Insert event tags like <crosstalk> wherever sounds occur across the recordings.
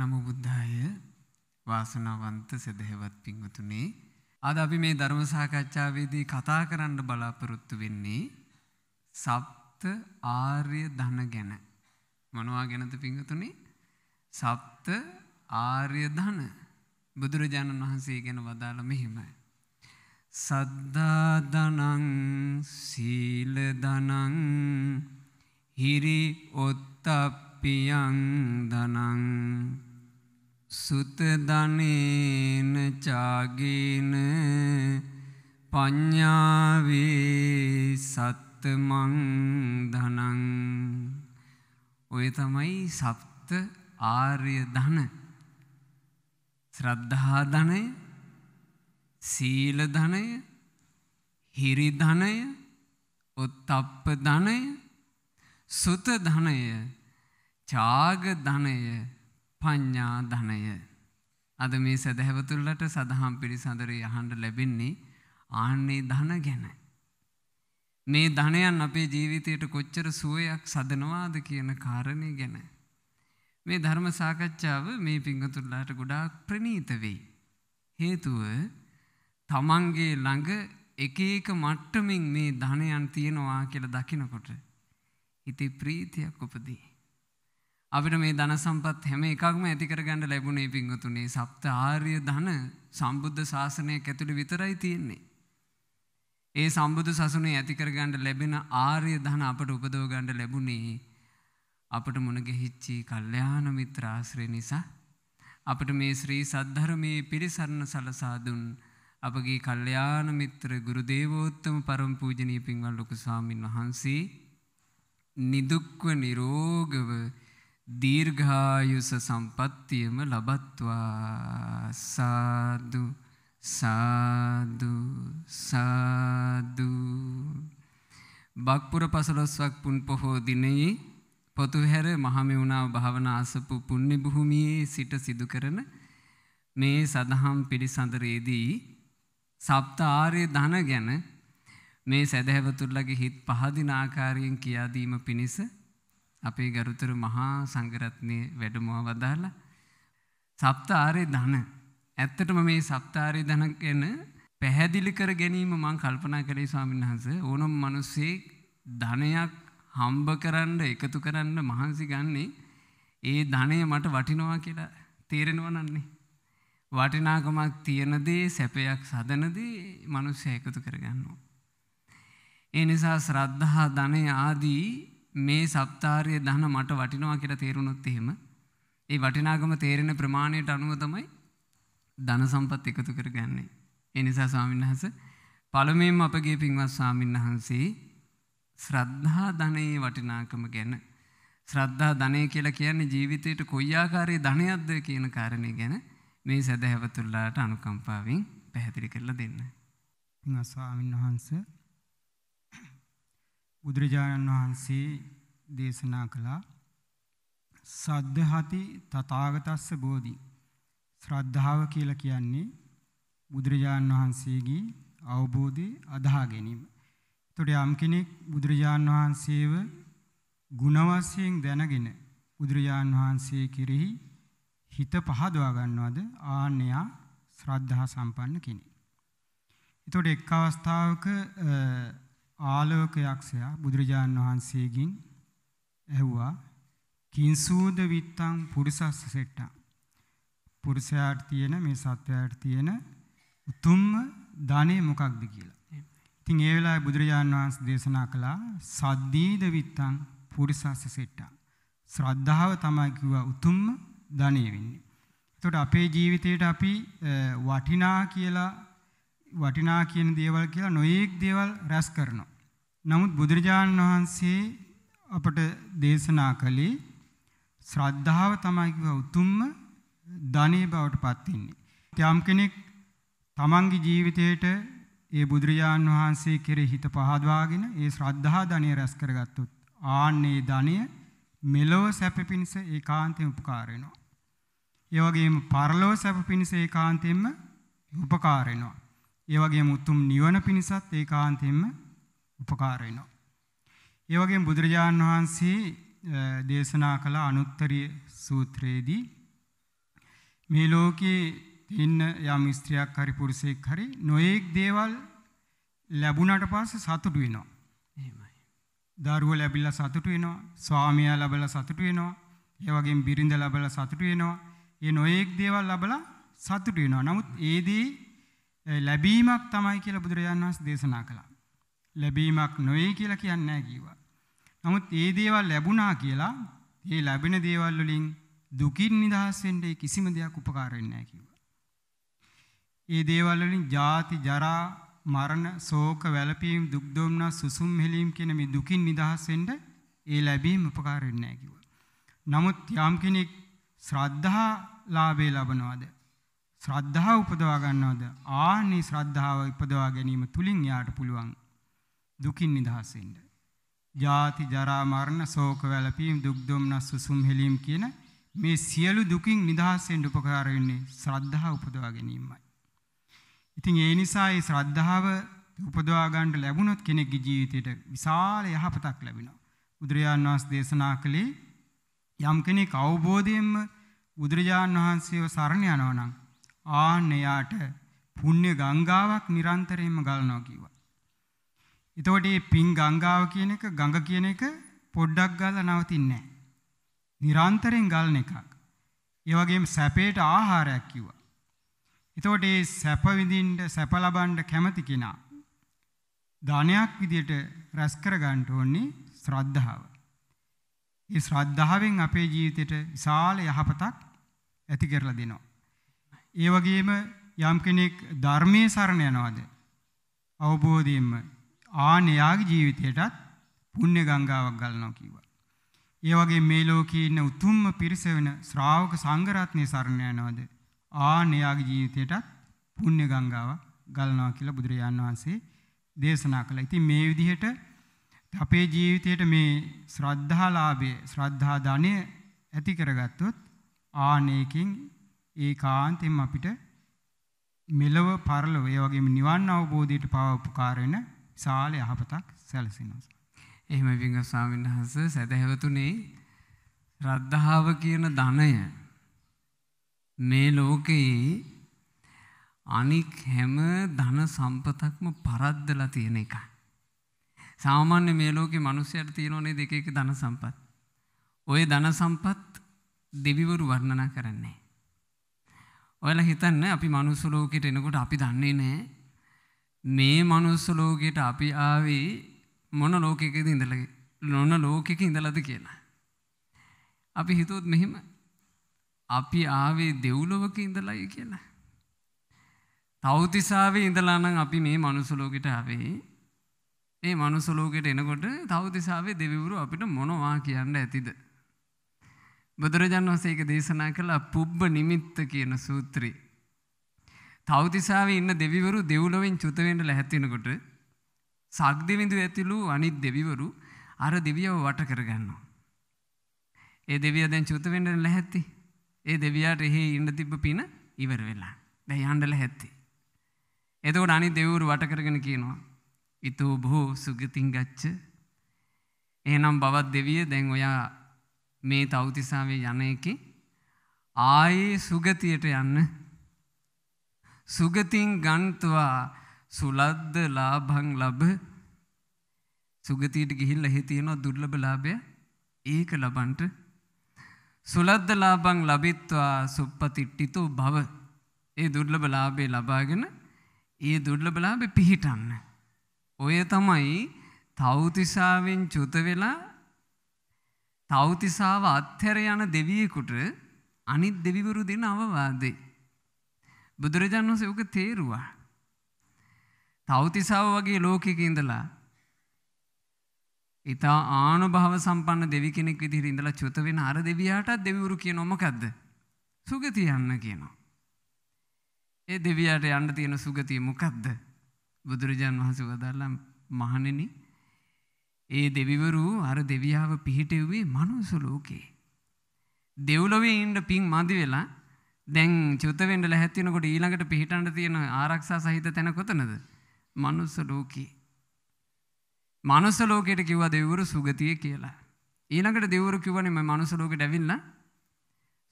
නමෝ බුද්ධාය වාසනාවන්ත සදහවත් පින්වතුනේ අද අපි මේ ධර්ම සාකච්ඡාවේදී කතා කරන්න බලාපොරොත්තු වෙන්නේ සප්ත ආර්ය ධන ගැන. මොනවා ගැනද පින්වතුනේ? සප්ත ආර්ය ධන. බුදුරජාණන් වහන්සේ ගැන වදාළ මෙහිමයි. සද්දා ධනං සීල ධනං හිරි ඔත්තප්පියං ධනං සුතධනේන චාගේන පඤ්ඥාවේ සත්තමං ධනං ඔය තමයි සප්ත ආර්ය ධන ශ්‍රද්ධාධනය සීලධනය හිරිධනය ඔත්තප්ප ධනය සුත ධනය චාග ධනය පඤ්ඥා ධනය. අද මේ සැදැහැවතුල්ලට සඳහම් පිරිසඳරේ යහන්ඩ ලැබෙන්නේ ආන්නේ ධන ගැන. මේ ධනයන් අපේ ජීවිතයට කොච්චර සුවයක් සදනවාද කියන කාරණය ගැන. මේ ධර්ම සාකච්ඡාව මේ පිංගතුල්ලාට ගොඩාක් ප්‍රනීත වෙයි. හේතුව තමන්ගේ ළඟ එක එක මට්ටමින් මේ ධනයන් තියෙනවා කියලා දකිනකොට. හිතේ ප්‍රීතියක් උපදී. අපිට මේ ධන සම්පත් හැම එකක්ම ඇතිකරගන්න ලැබුණේ පිංහතුනේ සප්ත ආර්ය ධන සම්බුද්ධ ශාසනය ඇතුළි විතරයි තියෙන්නේ. ඒ සම්බුදු සසුනේ ඇතිකරගණ්ඩ ලැබෙන ආර්ය දහන අපට උපදෝගණ්ඩ ලැබුණේ අපට මුණගෙහිච්චි කල්්‍යයාන මිත්‍රාශ්‍රය නිසා අපට මේ ශ්‍රී සද්ධරමයේ පිරිසරණ සලසාදුන් අපගේ කල්්‍යයාන මිත්‍ර ගුරුදේවෝත්තම පරම්පූජනී පින්වල් ලොකු ස්වාමින් වහන්සේ නිදුක්ව නිරෝගව දීර්ඝායුෂ සම්පත්තියම ලබත්වා සාදු සාදු සාදු බක්පුර පසළොස්වක් පුන් පොහෝ දිනයේ පොතුහැර මහමෙවුනා භාවනා අසපු පුණ්‍ය භූමියේ සිට සිදු කරන මේ සදහම් පිළිසඳරේදී සප්ත ආර්ය ධන ගැන මේ සදහැවතුල්ලගේ හිත් පහදින ආකාරයෙන් කියා දීම පිණිස අපේ ගරුතර මහා සංගරත්නය වැඩමවා වදාලා සප්තාරය ධන ඇත්තටම මේ සප්තාරය ධන ගැන පැහැදිලි කර ගැනීම මං කල්පනා කරේ ස්වාමීන් වහන්ස ඕනම් මනුස්සේ ධනයක් හම්බ කරන්න එකතු කරන්න මහන්සි ගන්නේ ඒ ධනය මට වටිනවා කියලා තේරෙනවනන්නේ. වටිනාකමක් තියනදේ සැපයක් සදනදී මනුස්්‍ය එකතු කරගන්නවා. ඒ නිසා ශ්‍රද්ධහා ධනය ආදී මේ සප්තාර්ය දහන මට වටිනවා කියලා තේරුණොත් එහෙම ඒ වටිනාකම තේරෙන ප්‍රමාණයට අනුව තමයි ධන සම්පත් එකතු කරගන්නේ. ඒ නිසා ස්වාමීන් වහන්සේ පළමුවෙන්ම අපගේ පින්වත් ස්වාමීන් වහන්සේ ශ්‍රද්ධා ධනයේ වටිනාකම ගැන ශ්‍රද්ධා ධනය කියලා කියන්නේ ජීවිතේට කොයි ආකාරයේ ධනයක්ද කියන කාරණේ ගැන මේ සදහැවතුල්ලාට අනුකම්පාවෙන් පැහැදිලි කරලා දෙන්න. පින්වත් ස්වාමීන් වහන්සේ බුදුරජාණන් වහන්සේ දේශනා කළා සද්ධහති තථාගතස්ස බෝධි ශ්‍රද්ධාව කියලා කියන්නේ බුදුරජාණන් වහන්සේගේ අවබෝධය අදහා ගැනීම. එතකොට යම් කෙනෙක් බුදුරජාණන් වහන්සේව ගුණ වශයෙන් දැනගෙන බුදුරජාණන් වහන්සේ කෙරෙහි හිත පහදවා ගන්නවද ආන්‍යයා ශ්‍රද්ධා සම්පන්න කෙනෙක්. එතකොට එක් අවස්ථාවක ආලෝකයක්ෂයා බුදුරජාන් වහන්සේගෙන් ඇහුවා කිංසූද විත්තං පුරුසස්ස සෙට්ටා පුරුෂයාට තියෙන මේ සත්වයාට තියෙන උතුම්ම ධනෙ මොකක්ද කියලා. ඉතින් ඒ වෙලාවේ බුදුරජාණන් වහන්සේ දේශනා කළා සද්දීද විත්තං පුරුසස්ස සෙට්ටා. ශ්‍රද්ධාව තමයි කිව්වා උතුම්ම ධනෙ වෙන්නේ. එතකොට අපේ ජීවිතේට අපි වටිනා කියලා වටිනා කියන දේවල් කියලා නොයේක් දේවල් රැස් කරනවා. නමුත් බුදුරජාණන් වහන්සේ අපට දේශනා කළේ ශ්‍රද්ධාව තමයි කිව්ව උතුම්ම ධනෙ බවට පත් වෙන්නේ. යම් කෙනෙක් තමන්ගේ ජීවිතේට ඒ බුදුරජාණන් වහන්සේ කෙරෙහි හිත පහදවාගෙන ඒ ශ්‍රද්ධා ධනෙ රැස් කරගත්තොත් ආන්නේ ධනෙ මෙලොව සැප පිණිස ඒකාන්තයෙන් උපකාර වෙනවා. ඒ වගේම පරලොව සැප පිණිස ඒකාන්තයෙන්ම උපකාර වෙනවා. ඒ වගේම උතුම් නිවන පිණිසත් ඒකාන්තයෙන්ම උපකාර වෙනවා. ඒ වගේම බුදුරජාණන් වහන්සේ දේශනා කළ අනුත්තරීය සූත්‍රයේදී මේ ලෝකයේ ඉන්න යම් ස්ත්‍රියක් හරි පුරුෂයෙක් හරි නොඑක් දේවල් ලැබුණට පස්සේ සතුටු වෙනවා. එහෙමයි. දරුවෝ ලැබිලා සතුටු වෙනවා, ස්වාමියා ලැබලා සතුටු වෙනවා, ඒ වගේම බිරිඳ ලැබලා සතුටු වෙනවා. ඒ නොඑක් දේවල් ලැබලා සතුටු වෙනවා. නමුත් ඒදී ලැබීමක් තමයි කියලා බුදුරජාණන් වහන්සේ දේශනා කළා. ලැබීමක් නොවේ කියලා කියන්නේ නැහැ කිව්වා. නමුත් ඒ දේවල් ලැබුණා කියලා ඒ ලැබෙන දේවල් වලින් දුකින් නිදහස් වෙන්න කිසිම දෙයක් උපකාර වෙන්නේ නැහැ කිව්වා. ඒ දේවල් වලින් ජාති, ජරා, මරණ, ශෝක, වැළපීම්, දුක් දොම්නස්, සුසුම් හෙලීම් කියන මේ දුකින් නිදහස් වෙන්න ඒ ලැබීම උපකාර වෙන්නේ නැහැ කිව්වා. නමුත් යම් කෙනෙක් ශ්‍රද්ධා ලාභේ ලබනවාද ශ්‍රද්ධාව උපදවා ගන්නවද ආනි ශ්‍රද්ධාව උපදවා ගැනීම තුලින් යාට පුළුවන් දුකින් නිදහස් වෙන්න. ජාති ජරා මරණ ශෝක වැළපීම් දුක් දුම්නස් සුසුම් හෙලීම් කියන මේ සියලු දුකින් නිදහස් වෙන්න උපකාර වෙන්නේ ශ්‍රද්ධාව උපදවා ගැනීමයි. ඉතින් ඒ නිසා මේ ශ්‍රද්ධාව උපදවා ගන්න ලැබුණොත් කෙනෙක්ගේ ජීවිතයට විශාල යහපතක් ලැබෙනවා. බුදුරජාන් වහන්සේ දේශනා කළේ යම් කෙනෙක් අවබෝධයෙන්ම බුදුරජාන් වහන්සේව සරණ යනවා නම් ආන්න එයාට පුණ්‍ය ගංගාවක් නිරන්තරයෙන්ම ගලනවා කිව්වා. එතකොට මේ පිං ගංගාව කියන එක ගඟ කියන එක පොඩ්ඩක් ගාලා නවතින්නේ නැහැ. නිරන්තරයෙන් ගලන එකක්. ඒ වගේම සැපේට ආහාරයක් කිව්වා. එතකොට මේ සැප විඳින්න සැප ලබන්න කැමති කෙනා දානයක් විදියට රැස් කර ගන්න ඕනේ ශ්‍රද්ධාව. ඒ ශ්‍රද්ධාවෙන් අපේ ජීවිතයට විශාල යහපතක් ඇති කරලා දෙනවා. ඒ වගේම යම් කෙනෙක් ධර්මයේ සරණ යනවාද? අවබෝධයෙන්ම ආන එයාගේ ජීවිතයටත් පුණ්‍ය ගංගාවක් ගලනවා කිව්වා. ඒ වගේ මේ ලෝකයේ ඉන්න උතුම්ම පිරිස වෙන ශ්‍රාවක සංඝ රත්නයේ සරණ යනවාද ආන එයාගේ ජීවිතයටත් පුණ්‍ය ගංගාවක් ගලනවා කියලා බුදුරජාන් වහන්සේ දේශනා කළා. ඉතින් මේ විදිහට අපේ ජීවිතයට මේ ශ්‍රද්ධාලාභය ශ්‍රද්ධා ධනය ඇති කරගත්තොත් ආනේකින් ඒකාන්තයෙන් අපිට මෙලව පරලොව ඒ වගේම නිවන් අවබෝධයට පව උපකාර වෙන සාල යහපතක් සැලසිනවා. එහෙම විංගස්වාමීන් වහන්සේ සදහැවතුනේ රද්ධාව කියන ධනය මේ ලෝකයේ අනික් හැම ධන සම්පතක්ම පරද්දලා තියෙන එකයි. සාමාන්‍ය මේ ලෝකේ මිනිස්සුන්ට තියෙනෝනේ දෙක එක ධන සම්පත්. ওই ධන සම්පත් දෙවිවරු වර්ණනා කරන්නේ. ඔයාලා හිතන්න අපි මනුස්ස ලෝකෙට එනකොට අපි දන්නේ නැහැ මේ මනුස්ස ලෝකයට අපි ආවේ මොන ලෝකයකද ඉඳලා නොන ලෝකෙක ඉඳලාද කියලා. අපි හිතුවොත් මෙහෙම අපි ආවේ දෙව්ලොවක ඉඳලායි කියලා. තවතිසාවේ ඉඳලා නම් අපි මේ මනුස්ස ලෝකෙට ආවේ. මේ මනුස්ස ලෝකෙට එනකොට තවතිසාවේ දෙවිවරු අපිට මොනවා කියන්න ඇතිද? බුදුරජාණන් වහන්සේ ඒක දේශනා කළ පුබ්බ නිමිත්ත කියන සූත්‍රය තවතිසාාවේ ඉන්න දෙවිවරු දෙව්ලොවෙන් චුතවෙන්ට ලැහැත්වෙනකොට සක්දිවිඳු ඇතිලු අනිත් දෙවිවරු අර දෙවියව වට කරගන්නවා. ඒ දෙවිය දැන් චුතවෙන්ට ලැහැත්ති ඒ දෙවියාට එහෙ ඉන්න තිබ්බ පින ඉවර වෙලා දැයි අන්ඩල හැත්ති. එතකොට අනි දෙවුරු වටකරගෙන කියනවා. ඉතු බොහෝ සුගතින් ගච්ච එහනම් බවත් දෙවිය දැන් ඔයා මේ තවතිසාාවේ යන එක ආයේ සුගතියට යන්න සුගතින් ගන්තුවා සුලද්ද ලාභං ලබ සුගතියට ගිහිල්ලා එහි තියෙනවා දුර්ලභ ලාභය ඒක ලබන්නට සුලද්ද ලාභං ලබිත්වා සුප්පතිට්ඨිතෝ භව ඒ දුර්ලභ ලාභේ ලබාගෙන ඒ දුර්ලභ ලාභේ පිහිටන්න ඔය තමයි තෞතිසාවෙන් චුත වෙලා තෞතිසාව අත්හැර යන දෙවියෙකුට අනිත් දෙවිවරු දෙන අවවාදේ බුදුරජාණන් වහන්සේ උක තේරුවා. තවතිසාව වගේ ලෝකයක ඉඳලා ඉතා ආනුභාව සම්පන්න දෙවි කෙනෙක් විදිහට ඉඳලා චුත වෙන අර දෙවියාටත් දෙවිවරු කියනවා මොකද්ද? සුගතිය යන්න කියනවා. ඒ දෙවියාට යන්න තියෙන සුගතිය මොකද්ද? බුදුරජාන් වහන්සේ වදාළා මහණෙනි ඒ දෙවිවරු අර දෙවියාව පිහිටෙව්වේ මනුස්ස ලෝකේ. දෙව්ලොවේ ඉන්න පිං මදි වෙලා දැන් යුද්ධ වෙන්න ලැහැත් වෙනකොට ඊළඟට පිහිටන්න තියෙන ආරක්ෂා සහිත තැන කොතනද? මනුස්ස ලෝකේ. මනුස්ස ලෝකයට කිව්වා දෙවිවරු සුගතිය කියලා. ඊළඟට දෙවිවරු කිව්වනේ මම මනුස්ස ලෝකෙට ඇවිල්ලා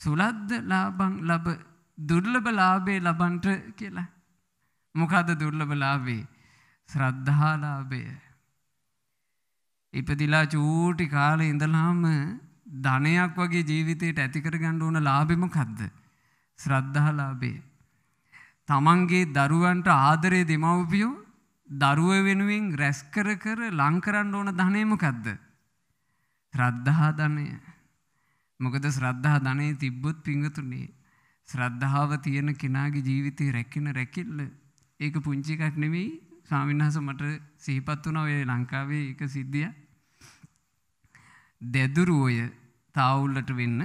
සුලද්ද ලාභං ලබ දුර්ලභ ලාභේ ලබන්ට කියලා. මොකද්ද දුර්ලභ ලාභේ? ශ්‍රද්ධා ලාභය. ඉපදිලා චූටි කාලේ ඉඳලාම ධනයක් වගේ ජීවිතයට ඇති කරගන්න ඕන ලාභෙ මොකද්ද? ශ්‍රද්ධාලාභේ. තමන්ගේ දරුවන්ට ආදරේ දෙමව්පියෝ දරුව වෙනුවෙන් රැස් කර කර ලංකරන්න ඕන ධනෙ මොකද්ද? ශ්‍රද්ධා ධනය. මොකද ශ්‍රද්ධා ධනෙ තිබ්බොත් පිංගුතුනේ ශ්‍රද්ධාව තියෙන කෙනාගේ ජීවිතේ රැකින රැකිල්ල ඒක පුංචි එකක් නෙවෙයි ස්වාමීන් වහන්සේ මට සිහිපත් වුණා ඔය ලංකාවේ එක සිද්ධියක්. දෙදුරුවය තාවුල්ලට වෙන්න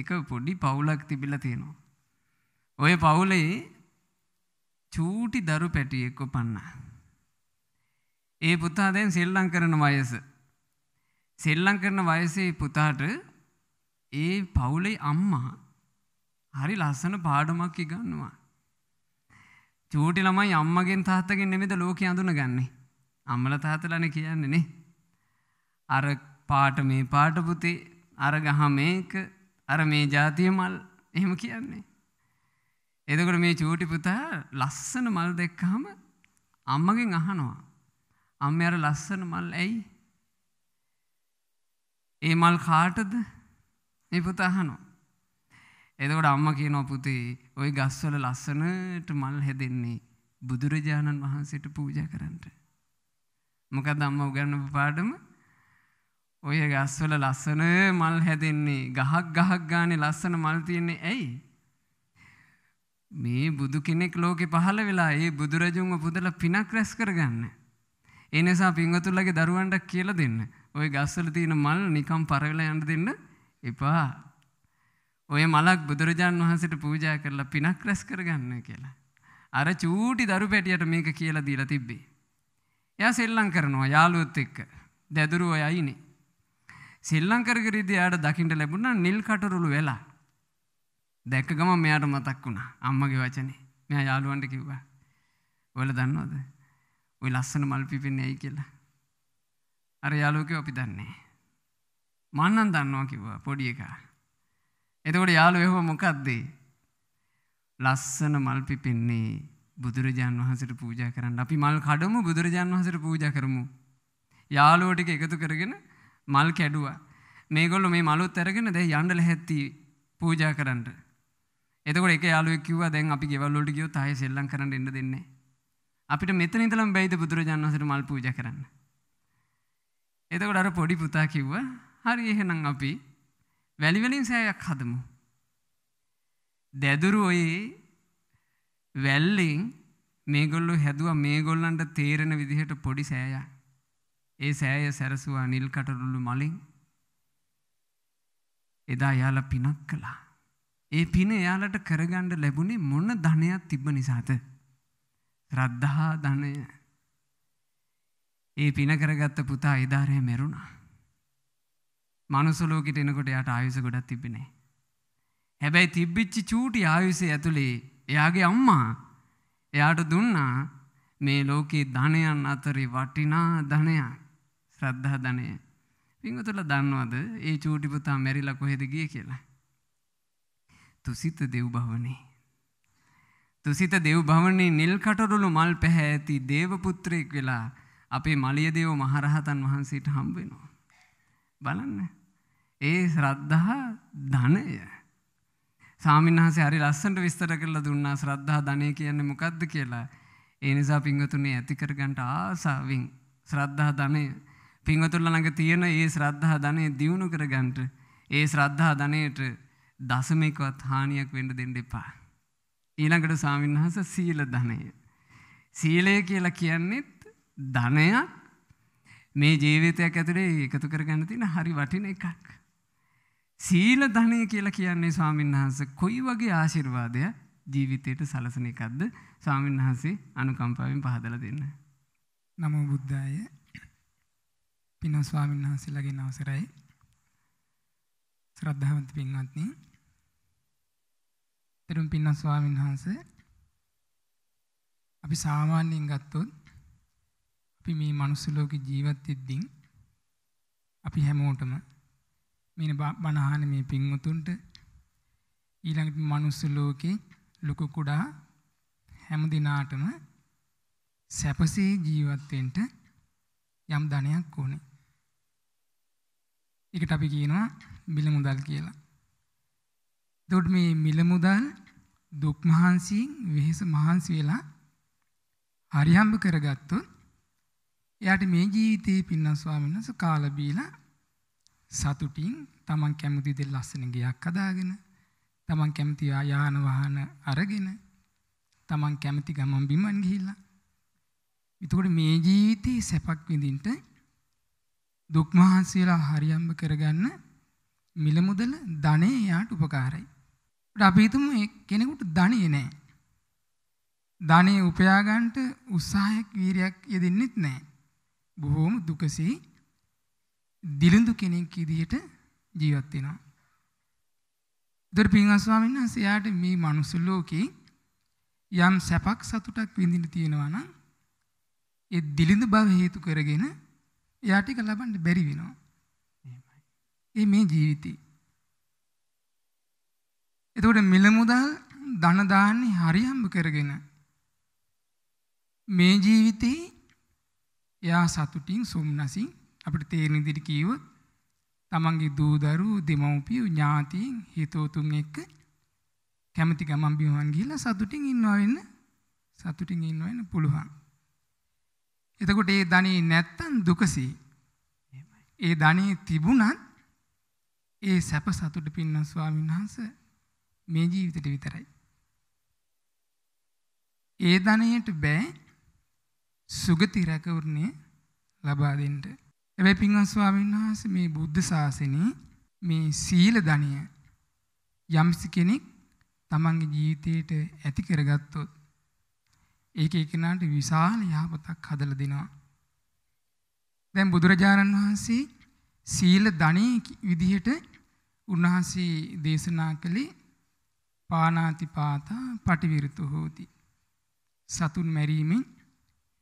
එක පොඩි පවුලක් තිබිලා තියෙනවා. ඔය පවුලේ චූටි දරු පැටියෙක් උපන්න. ඒ පුතා දැන් සෙල්ලම් කරන වයස. සෙල්ලම් කරන වයසේ පුතාට ඒ පවුලේ අම්මා හරි ලස්සන පාඩමක් ඉගන්නවා. චූටි ළමයි අම්මගෙන් තාත්තගෙන් නෙමෙද ලෝකේ අඳුනගන්නේ. අම්මලා තාත්තලානේ කියන්නේ නේ. අර පාට මේ පාට පුතේ අර ගහ මේක අර මේ ජාතිය මල් එහෙම කියන්නේ. එදකොට මේ චූටි පුතා ලස්සන මල් දෙක්කහම අම්මගෙන් අහනවා. අම්ම අර ලස්සන මල් ඇයි. ඒ මල් කාටද ඒ පුතා අහනවා. එදකොට අම්ම කියනෝ පුතේ ඔය ගස්වල ලස්සනට මල් හැදෙන්නේ බුදුරජාණන් වහන්සේට පූජ කරන්නට. මොකද අම්ම උගන්න පාඩම ඔය ගස්වල ලස්සන මල් හැදෙන්නේ ගහක් ගහක් ගානේ ලස්සන මල් තියෙන්නේ ඇයි? මේ බුදු කෙනෙක් ලෝකෙ පහළ වෙලා ඒ බුදුරජුන්ව පුදලා පිනක් රැස් කරගන්න. ඒ නිසා පින්වතුන්ලගේ දරුවන්ට කියලා දෙන්න. ওই ගස්වල තියෙන මල් නිකම් පරවලා යන්න දෙන්න එපා. ඔය මලක් බුදුරජාන් වහන්සේට පූජා කරලා පිනක් රැස් කරගන්න කියලා. අර චූටි දරු පැටියට මේක කියලා දීලා තිබ්බේ. එයා සෙල්ලම් කරනවා යාළුවොත් එක්ක. දැදුරු අය අයිනේ. සෙල්ලංකරගරිදි යාට දකිට ලැබුණ නිල් කටරුළු වෙලා. දැක්ක ගම මෙයාට මතක් වුණා අම්මගේ වචනේ මෙයා යාළුවන්ට කිව්වා. ඔල දන්නවද ඔය ලස්සන මල් පිපෙන්නේ ඇයි කියලා. අර යාළුවකෝ අපි දන්නේ. මන්නන් දන්නවා කිව්වා පොඩි එකා. එතකොට යාළුව එහුව මොකද්ද? ලස්සන මල් පිපෙන්නේ බුදුරජාන් වහන්සේට පූජා කරන්න. අපි මල් කඩමු බුදුරජාන් වහන්සේට පූජා කරමු. යාළුවෝ ටික එකතු කරගෙන මල් කැඩුවා. මේගොල්ලෝ මේ මලුත් අරගෙන දැන් යන්න ලැහැත්ති පූජා කරන්න. එතකොට එක යාළුවෙක් කිව්වා දැන් අපි ගෙවල් වලට ගියොත් ආයෙ සෙල්ලම් කරන්න එන්න දෙන්නේ අපිට මෙතන ඉඳලම බැයිද බුදුරජාණන් වහන්සේට මල් පූජා කරන්න. එතකොට අර පොඩි පුතා කිව්වා හරි එහෙනම් අපි වැලි වලින් සෑයක් හදමු. දැදුරු ඔය වැල්ලෙන් මේගොල්ලෝ හැදුවා මේගොල්ලන්ට තේරෙන විදිහට පොඩි සෑයක්. ඒ සෑය සැරසුවා නිල් කටරුළු මලින් එදා යාල පිනක් කළා. ඒ පින එයාලට කරගණ්ඩ ලැබුණේ මොන්න ධනයක් තිබ්බ නිසාත. රද්ධහා ධනය ඒ පින කරගත්ත පුතා එදාරය මෙරුණා. මනුසලෝකට එනකොට යට ආයුස ගොඩත් තිබිනේ. හැබැයි තිබ්බිච්චි චූටි ආයුසය ඇතුළේ එයාගේ අම්මා එයාට දුන්නා මේ ලෝකයේ ධනයන් අතරේ වටිනා ධනයක්. ශ්‍රද්ධා ධනය. පිංගුතුල දන්නවද ඒ චූටි පුතා මැරිලා කොහෙද ගියේ කියලා? තුසිත දේව් භවනේ. තුසිත දේව් භවනේ නිල් කටරළු මල් පැහැ ඇති දේව පුත්‍රයෙක් වෙලා අපේ මලියදේව මහරහතන් වහන්සේට හම්බ වෙනවා. බලන්න. ඒ ශ්‍රද්ධා ධනය. සාමින්හන්සේ හරි ලස්සන්ට විස්තර කරලා දුන්නා ශ්‍රද්ධා ධනය කියන්නේ මොකද්ද කියලා. ඒ නිසා පිංගතුනේ ඇති කරගන්න ආසාවෙන් ශ්‍රද්ධා ධනය පින්වතුන්ලා ළඟ තියෙන ඒ ශ්‍රද්ධා ධනෙ දියුණු කරගන්නට ඒ ශ්‍රද්ධා ධනෙට දශමිකවත් හානියක් වෙන්න දෙන්න එපා. ඊළඟට ස්වාමීන් වහන්සේ සීල ධනය. සීලය කියලා කියන්නේත් ධනයක් මේ ජීවිතයක් ඇතුලේ එකතු කරගන්න තියෙන හරි වටින එකක්. සීල ධනය කියලා කියන්නේ ස්වාමීන් වහන්සේ කොයි වගේ ආශිර්වාදයක් ජීවිතයට සලසන එකක්ද ස්වාමීන් වහන්සේ අනුකම්පාවෙන් පහදලා දෙන්න. නමෝ බුද්ධාය පින්වත් ස්වාමීන් වහන්සේලාගෙන් අවසරයි. ශ්‍රද්ධාවන්ත පින්වත්නි. දරුම් පින්වත් ස්වාමීන් වහන්සේ අපි සාමාන්‍යයෙන් ගත්තොත් අපි මේ මනුස්ස ලෝකේ ජීවත් වෙද්දී අපි හැමෝටම මේ බණහන මේ පින්වතුන්ට ඊළඟට මනුස්ස ලෝකේ ලොකු කුඩා හැම දිනාටම සැපසේ ජීවත් වෙන්න යම් ධනයක් ඕනේ. එකට අපි කියනවා මිල මුදල් කියලා. එතකොට මේ මිල මුදල් දුක් මහන්සියෙන් වෙහෙස මහන්සි වෙලා හරිහම්බ කරගත්තොත් එයාට මේ ජීවිතේ පින්න ස්වාමීන් වහන්සේ කාලා බීලා සතුටින් තමන් කැමති දේ ලස්සන ගයක් හදාගෙන තමන් කැමති යාන වාහන අරගෙන තමන් කැමති ගමන් බිමන් ගිහිල්ලා එතකොට මේ ජීවිතේ සැපක් විඳින්න දුක් මහන්සියලා හරියම්බ කරගන්න මිල මුදල ධනෙ යාට උපකාරයි. අපි හිතමු කෙනෙකුට ධනෙ නෑ. ධනෙ උපයා ගන්නට උත්සාහයක් වීරයක් යෙදෙන්නෙත් නෑ. බොහෝම දුකසී දිලිඳු කෙනෙක් විදිහට ජීවත් වෙනවා. දර්පින්හ ස්වාමීන් වහන්සේ යාට මේ මනුස්ස ලෝකේ යම් සැපක් සතුටක් විඳින්න තියෙනවා නම් ඒ දිලිඳු බව හේතු කරගෙන එයා ටික ලබන්න බැරි වෙනවා. එහෙමයි. ඒ මේ ජීවිතේ. එතකොට මිල මුදල් ධන දාන්නේ හරි හම්බ කරගෙන මේ ජීවිතේ එයා සතුටින් සොම්නසින් අපිට තේරෙන විදිහට කිව්වොත් තමන්ගේ දූ දරුවෝ දෙමව්පියෝ ඥාතීන් හිතෝතුන් එක්ක කැමැති ගමන් බිමන් ගිහිල්ලා සතුටින් ඉන්නවා වෙන්න සතුටින් ඉන්නවා වෙන්න පුළුවන්. එතකොට ඒ ධනේ නැත්තම් දුකසී. ඒ ධනේ තිබුණත් ඒ සැප සතුට පින්න ස්වාමීන් වහන්සේ මේ ජීවිතේ විතරයි. ඒ ධනයට බෑ සුගති රැකවරණය ලබා දෙන්න. හැබැයි පින්වත් ස්වාමීන් වහන්සේ මේ බුද්ධ ශාසනේ මේ සීල ධනය යම්සි කෙනෙක් තමන්ගේ ජීවිතයට ඇති කරගත්තොත් ඒක එකනාට විශාල යහපතක් හදලා දෙනවා. දැන් බුදුරජාණන් වහන්සේ සීල ධනේ විදිහට උන්වහන්සේ දේශනා කළේ පානාති පාතා පටිවිරතු හෝති. සතුන් මැරීමෙන්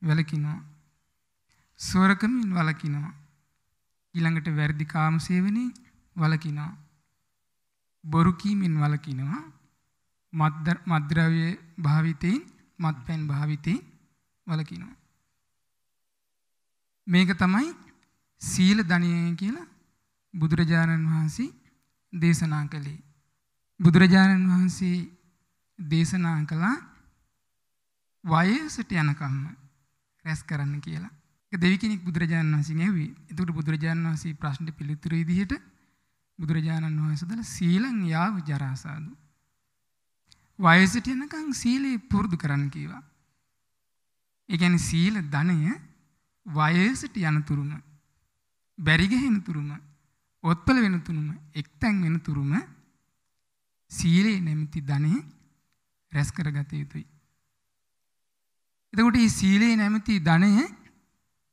වැළකිනවා. සොරකමින් වළකිනවා. ඊළඟට වැරදි කාම සේවනයේ වළකිනවා. බොරු කීමෙන් වළකිනවා. මද්ද්‍රව්‍ය භාවිතයෙන් මත්පැන් භාවිතේ වලකිනවා. මේක තමයි සීල ධනිය කියලා බුදුරජාණන් වහන්සේ දේශනා කළේ. බුදුරජාණන් වහන්සේ දේශනා කළා වයසට යනකම්ම රැස් කරන්න කියලා. ඒක දෙවි කෙනෙක් බුදුරජාණන් වහන්සේගෙන් ඇහුවේ. එතකොට බුදුරජාණන් වහන්සේ ප්‍රශ්නේ පිළිතුරු විදිහට බුදුරජාණන් වහන්සේ දල සීලං යාව ජරාසාදු වයසට එනකන් සීලේ පුරුදු කරන්න කීවා. ඒ කියන්නේ සීල ධනය වයසට යන තුරුම බැරි ගහෙන තුරුම ඔත්පල වෙන තුරුම එක්තැන් වෙන තුරුම සීලේ නැමැති ධනෙ රැස් කරගත යුතුයි. එතකොට මේ සීලේ නැමැති ධනය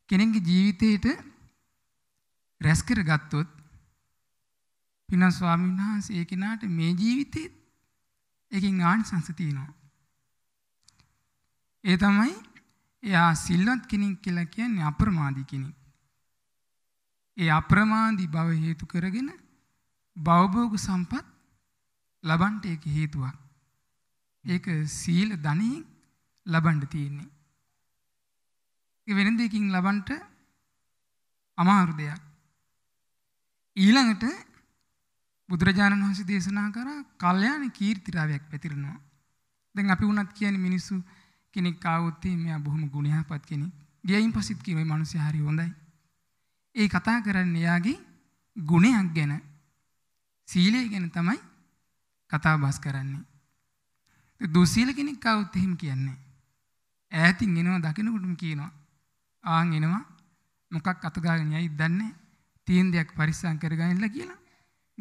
කෙනෙක්ගේ ජීවිතේට රැස් කරගත්තොත් පින ස්වාමීන් වහන්සේ ඒ කෙනාට මේ ජීවිතේ එකින් ආනිසංස තියෙනවා. ඒ තමයි එයා සිල්වත් කෙනෙක් කියලා කියන්නේ අප්‍රමාදී කෙනෙක්. ඒ අප්‍රමාදී බව හේතු කරගෙන භවභෝග සම්පත් ලබන්ට ඒක හේතුවක්. ඒක සීල ධනෙන් ලබන්න තියෙන්නේ. ඒ වෙන දෙකින් ලබන්ට අමාරු දෙයක්. ඊළඟට බුදුරජාණන් වහන්සේ දේශනා කරා කල්යාණ කීර්තිරාවයක් පැතිරෙනවා. දැන් අපි වුණත් කියන්නේ මිනිස්සු කෙනෙක් ආවොත් එයා බොහොම ගුණයහපත් කෙනෙක්. ගියයින් පස්සෙත් කියන ওই මිනිස්සයා හරි හොඳයි. ඒ කතා කරන්නේ එයාගේ ගුණයක් ගැන. සීලය ගැන තමයි කතා බස් කරන්නේ. දුස්සීල කෙනෙක් ආවොත් එහෙම කියන්නේ. ඈතින් එනවා දකිනකොටම කියනවා. ආන් එනවා මොකක් අතගාගෙන යයිද දන්නේ. තියෙන දෙයක් පරිස්සම් කරගන්නilla කියලා.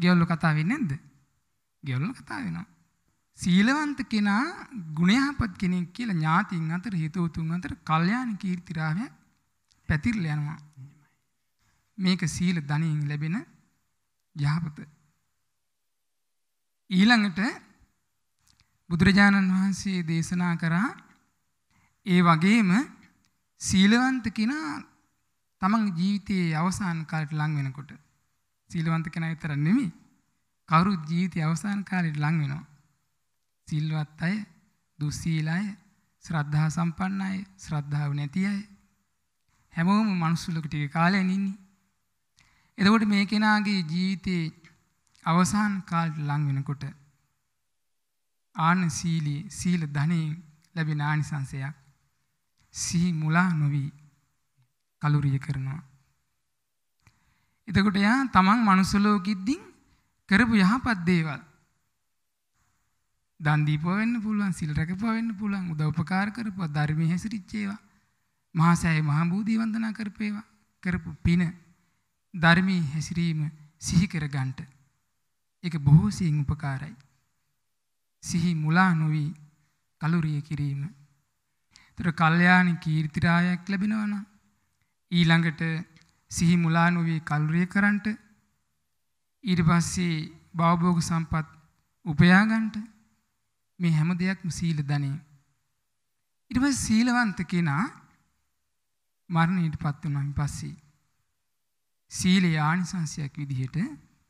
ගෙවල්ලෝ කතා වෙන්නේ නැද්ද? ගෙවල්ලෝ කතා වෙනවා. සීලවන්ත කෙනා ගුණයහපත් කෙනෙක් කියලා ඥාතින් අතර හිතවතුන් අතර කල්යාණ කීර්ති රාමය පැතිරලා යනවා. මේක සීල ධනෙන් ලැබෙන යහපත. ඊළඟට බුදුරජාණන් වහන්සේ දේශනා කරා ඒ වගේම සීලවන්ත කෙනා තමන් ජීවිතයේ අවසාන කාලයට ලං වෙනකොට සීලවන්ත කෙනා විතර නෙමෙයි. කවුරුත් ජීවිතය අවසාන කාලෙට ලං වෙනවා. සිල්වත් අය, දුස්සීල අය, ශ්‍රද්ධා සම්පන්න අය, ශ්‍රද්ධාව නැති අය හැමෝම මිනිස්සු ලෝකෙ ටික කාලයක් ඉන්නේ. එතකොට මේ කෙනාගේ ජීවිතේ අවසාන කාලට ලං වෙනකොට ආන සීලී සීල ධනෙන් ලැබෙන ආනිසංසයක් සිහි මුලා නොවි කලුරිය කරනවා එතකොට යා තමන් මනුස්ස ලෝකෙද්දී කරපු යහපත් දේවල් දන් දීපුවා වෙන්න පුළුවන් සිල් රැකපුවා වෙන්න පුළුවන් උදව්පකාර කරපුවා ධර්මයේ හැසිරිච්ච ඒවා මහා සෑය මහ බෝධි වන්දනා කරපේවා කරපු පින ධර්මයේ හැසිරීම සිහි කර ගන්නට ඒක බොහෝ සිහින් උපකාරයි සිහි මුලා නොවි කලුරිය කිරීම ඒතර කල්යාණ කීර්ති රායක් ලැබෙනවා නම් ඊළඟට සිහි මුලා නොවී කල්රිය කරන්නට ඊට පස්සේ භවභෝග සම්පත් උපයා ගන්නට මේ හැම දෙයක්ම සීල ධනෙ. ඊට පස්සේ සීලවන්ත කෙනා මරණයටපත් වෙනාන් පස්සේ සීලේ ආනිසංශයක් විදිහට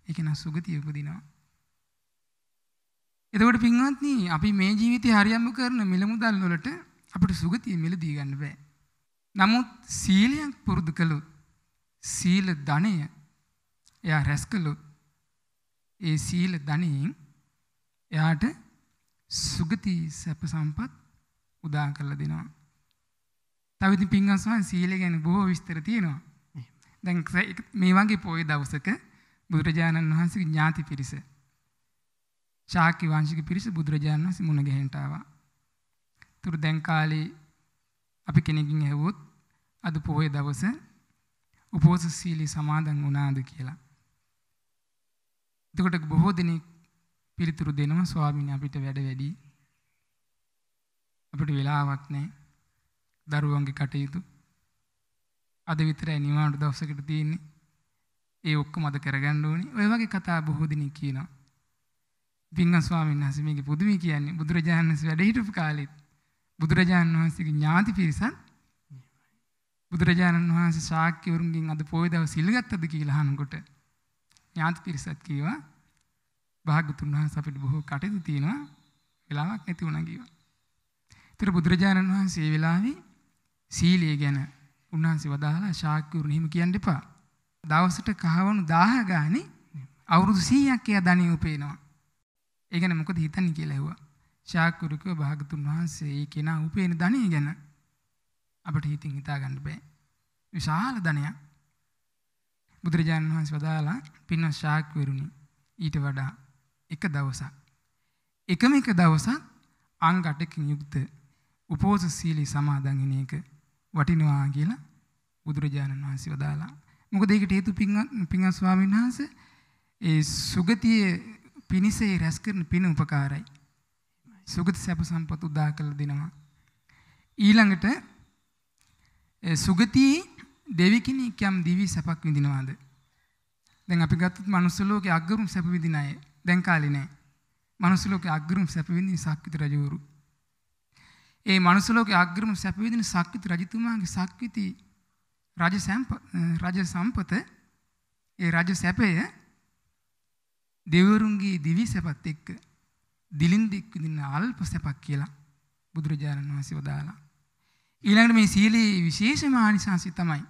ඒක නසුගතිය උපදිනවා. එතකොට පින්වත්නි අපි මේ ජීවිතේ හරියම්ම කරන මිලමුදල් වලට අපිට සුගතිය මිලදී ගන්න බෑ. නමුත් සීලයක් පුරුදු කළොත් සීල ධනය එයා රැස් කළොත් ඒ සීල ධනයෙන් එයාට සුගති සැප සම්පත් උදා කරලා දෙනවා. තව ඉතින් පින්වත් ස්වාමීන් සීලය ගැන බොහෝ විස්තර තියෙනවා. දැන් මේ වගේ පොය දවසක බුදුරජාණන් වහන්සේගේ ඥාති පිරිස ශාක්‍ය වංශික පිරිස බුදුරජාණන් වහන්සේ මුණ ගැහෙන්න ආවා. තුරු දැන් කාලේ අපි කෙනකින් ඇහුවොත් අද පොහොය දවසේ උපෝසශීලී සමාදන් වුණාද කියලා. එතකොට බොහෝ දෙනෙක් පිළිතුරු දෙනවා ස්වාමීන් අපිට වැඩ වැඩි. අපිට වෙලාවක් නැහැ. දරුවන්ගේ කටයුතු අද විතරයි නිවාඩු දවසකට තියෙන්නේ. ඒ ඔක්කොම අද කරගන්න ඕනේ. ඔය වගේ කතා බොහෝ දෙනෙක් කියනවා. පිංගම් ස්වාමීන් වහන්සේ මේකේ පුදුමයි කියන්නේ බුදුරජාණන් වහන්සේ වැඩ හිටපු කාලෙත් බුදුරජාණන් වහන්සේගේ ඥාති පිරිසත් බුදුරජාණන් වහන්සේ ශාක්‍යවරුන්ගෙන් අද පොය දවස් ඉල්ගත්තද කියලා අහනකොට ඥාති පිරිසත් කීවා භාගතුන් වහන්සේ අපිට බොහෝ කටයුතු තියෙනවා වෙලාවක් නැති වුණා කිව්වා. ඒතර බුදුරජාණන් වහන්සේ මේ වෙලාවේ සීලය ගැන උන්වහන්සේ වදාහලා ශාක්‍යවරුන් එහෙම කියන්න එපා. දවසට කහවණු 1000 ගානේ අවුරුදු 100ක් එයා ධනෙ උපේනවා. ඒ කියන්නේ මොකද හිතන්නේ කියලා ඇහුවා. ශාක්‍යවරු කිව්වා භාගතුන් වහන්සේ ඒ කෙනා උපේන ධනෙ ගැන අපට හිතින් හිතා ගන්න බෑ. විශාල ධනයක්. බුදුරජාණන් වහන්සේ වදාලා පින්වත් ශාක්‍යවරුනි ඊට වඩා එක දවසක් එකම එක දවසක් අංග 8කින් යුක්ත උපෝස සීලී සමාදන් වෙන එක වටිනවා කියලා බුදුරජාණන් වහන්සේ වදාලා. මොකද ඒකට හේතු පිංගම් ස්වාමීන් වහන්සේ ඒ සුගතියේ පිනිසේ රැස් කරන පින උපකාරයි. සුගත සැප සම්පත් උදා කළ දෙනවා. ඊළඟට සුගතියේ දෙවි කෙනෙක් යම් දිවි සැපක් විඳිනවාද? දැන් අපි ගත්තොත් මනුස්ස ලෝකයේ අග්ගරුම් සැප විඳින අය දැන් කාලේ නෑ. මනුස්ස ලෝකයේ අග්ගරුම් සැප විඳින සක්විත රජවරු. ඒ මනුස්ස ලෝකයේ අග්ගරුම් සැප විඳින සක්විත රජතුමාගේ සක්විති රජ රජ සම්පත ඒ රජ සැපය දෙවරුන්ගේ දිවි සැපත් එක්ක දිලින් දික් විඳින අල්ප සැපක් කියලා බුදුරජාණන් වහන්සේ වදාලා. ඊළඟට මේ සීලේ විශේෂම ආනිසංසය තමයි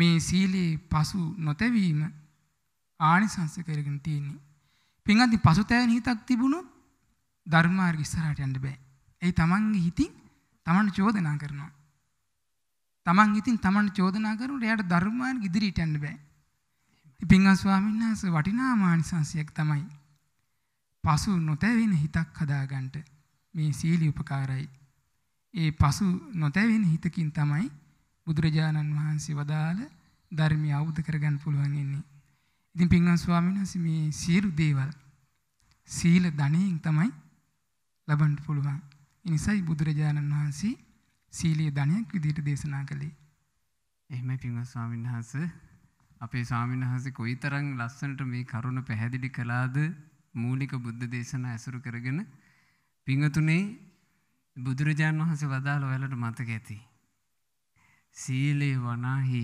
මේ සීලේ පසු නොතැවීම ආනිසංස කරගෙන තියෙන්නේ. පින්වත්නි පසුතැවෙන හිතක් තිබුණොත් ධර්මාර්ග ඉස්සරහට යන්න බෑ. ඒ තමන්ගේ හිතින් තමන්ට චෝදනා කරනවා. තමන් ඉතින් තමන්ට චෝදනා කරනකොට එයාට ධර්මාර්ග ඉදිරියට යන්න බෑ. පින්වත් ස්වාමීන් වහන්සේ වටිනා මානිසංශයක් තමයි පසු නොතැවෙන හිතක් හදාගන්න මේ සීලිය උපකාරයි. ඒ පසු නොතැවෙන හිතකින් තමයි බුදුරජාණන් වහන්සේ වදාළ ධර්මය අවබෝධ කරගන්න පුළුවන් වෙන්නේ. ඉතින් පින්වන් ස්වාමීන් වහන්සේ මේ සියලු දේවල් සීල ධනෙන් තමයි ලබන්න පුළුවන්. ඒ නිසායි බුදුරජාණන් වහන්සේ සීලීය ධනයක් විදිහට දේශනා කළේ. එහෙමයි පින්වත් ස්වාමීන් වහන්සේ අපේ ස්වාමීන් වහන්සේ කොයිතරම් ලස්සනට මේ කරුණ පැහැදිලි කළාද මූලික බුද්ධ දේශනා ඇසුරු කරගෙන පින්වතුනේ බුදුරජාණන් වහන්සේ වදාළ ඔයාලට මතක ඇති. සීලේ වනාහි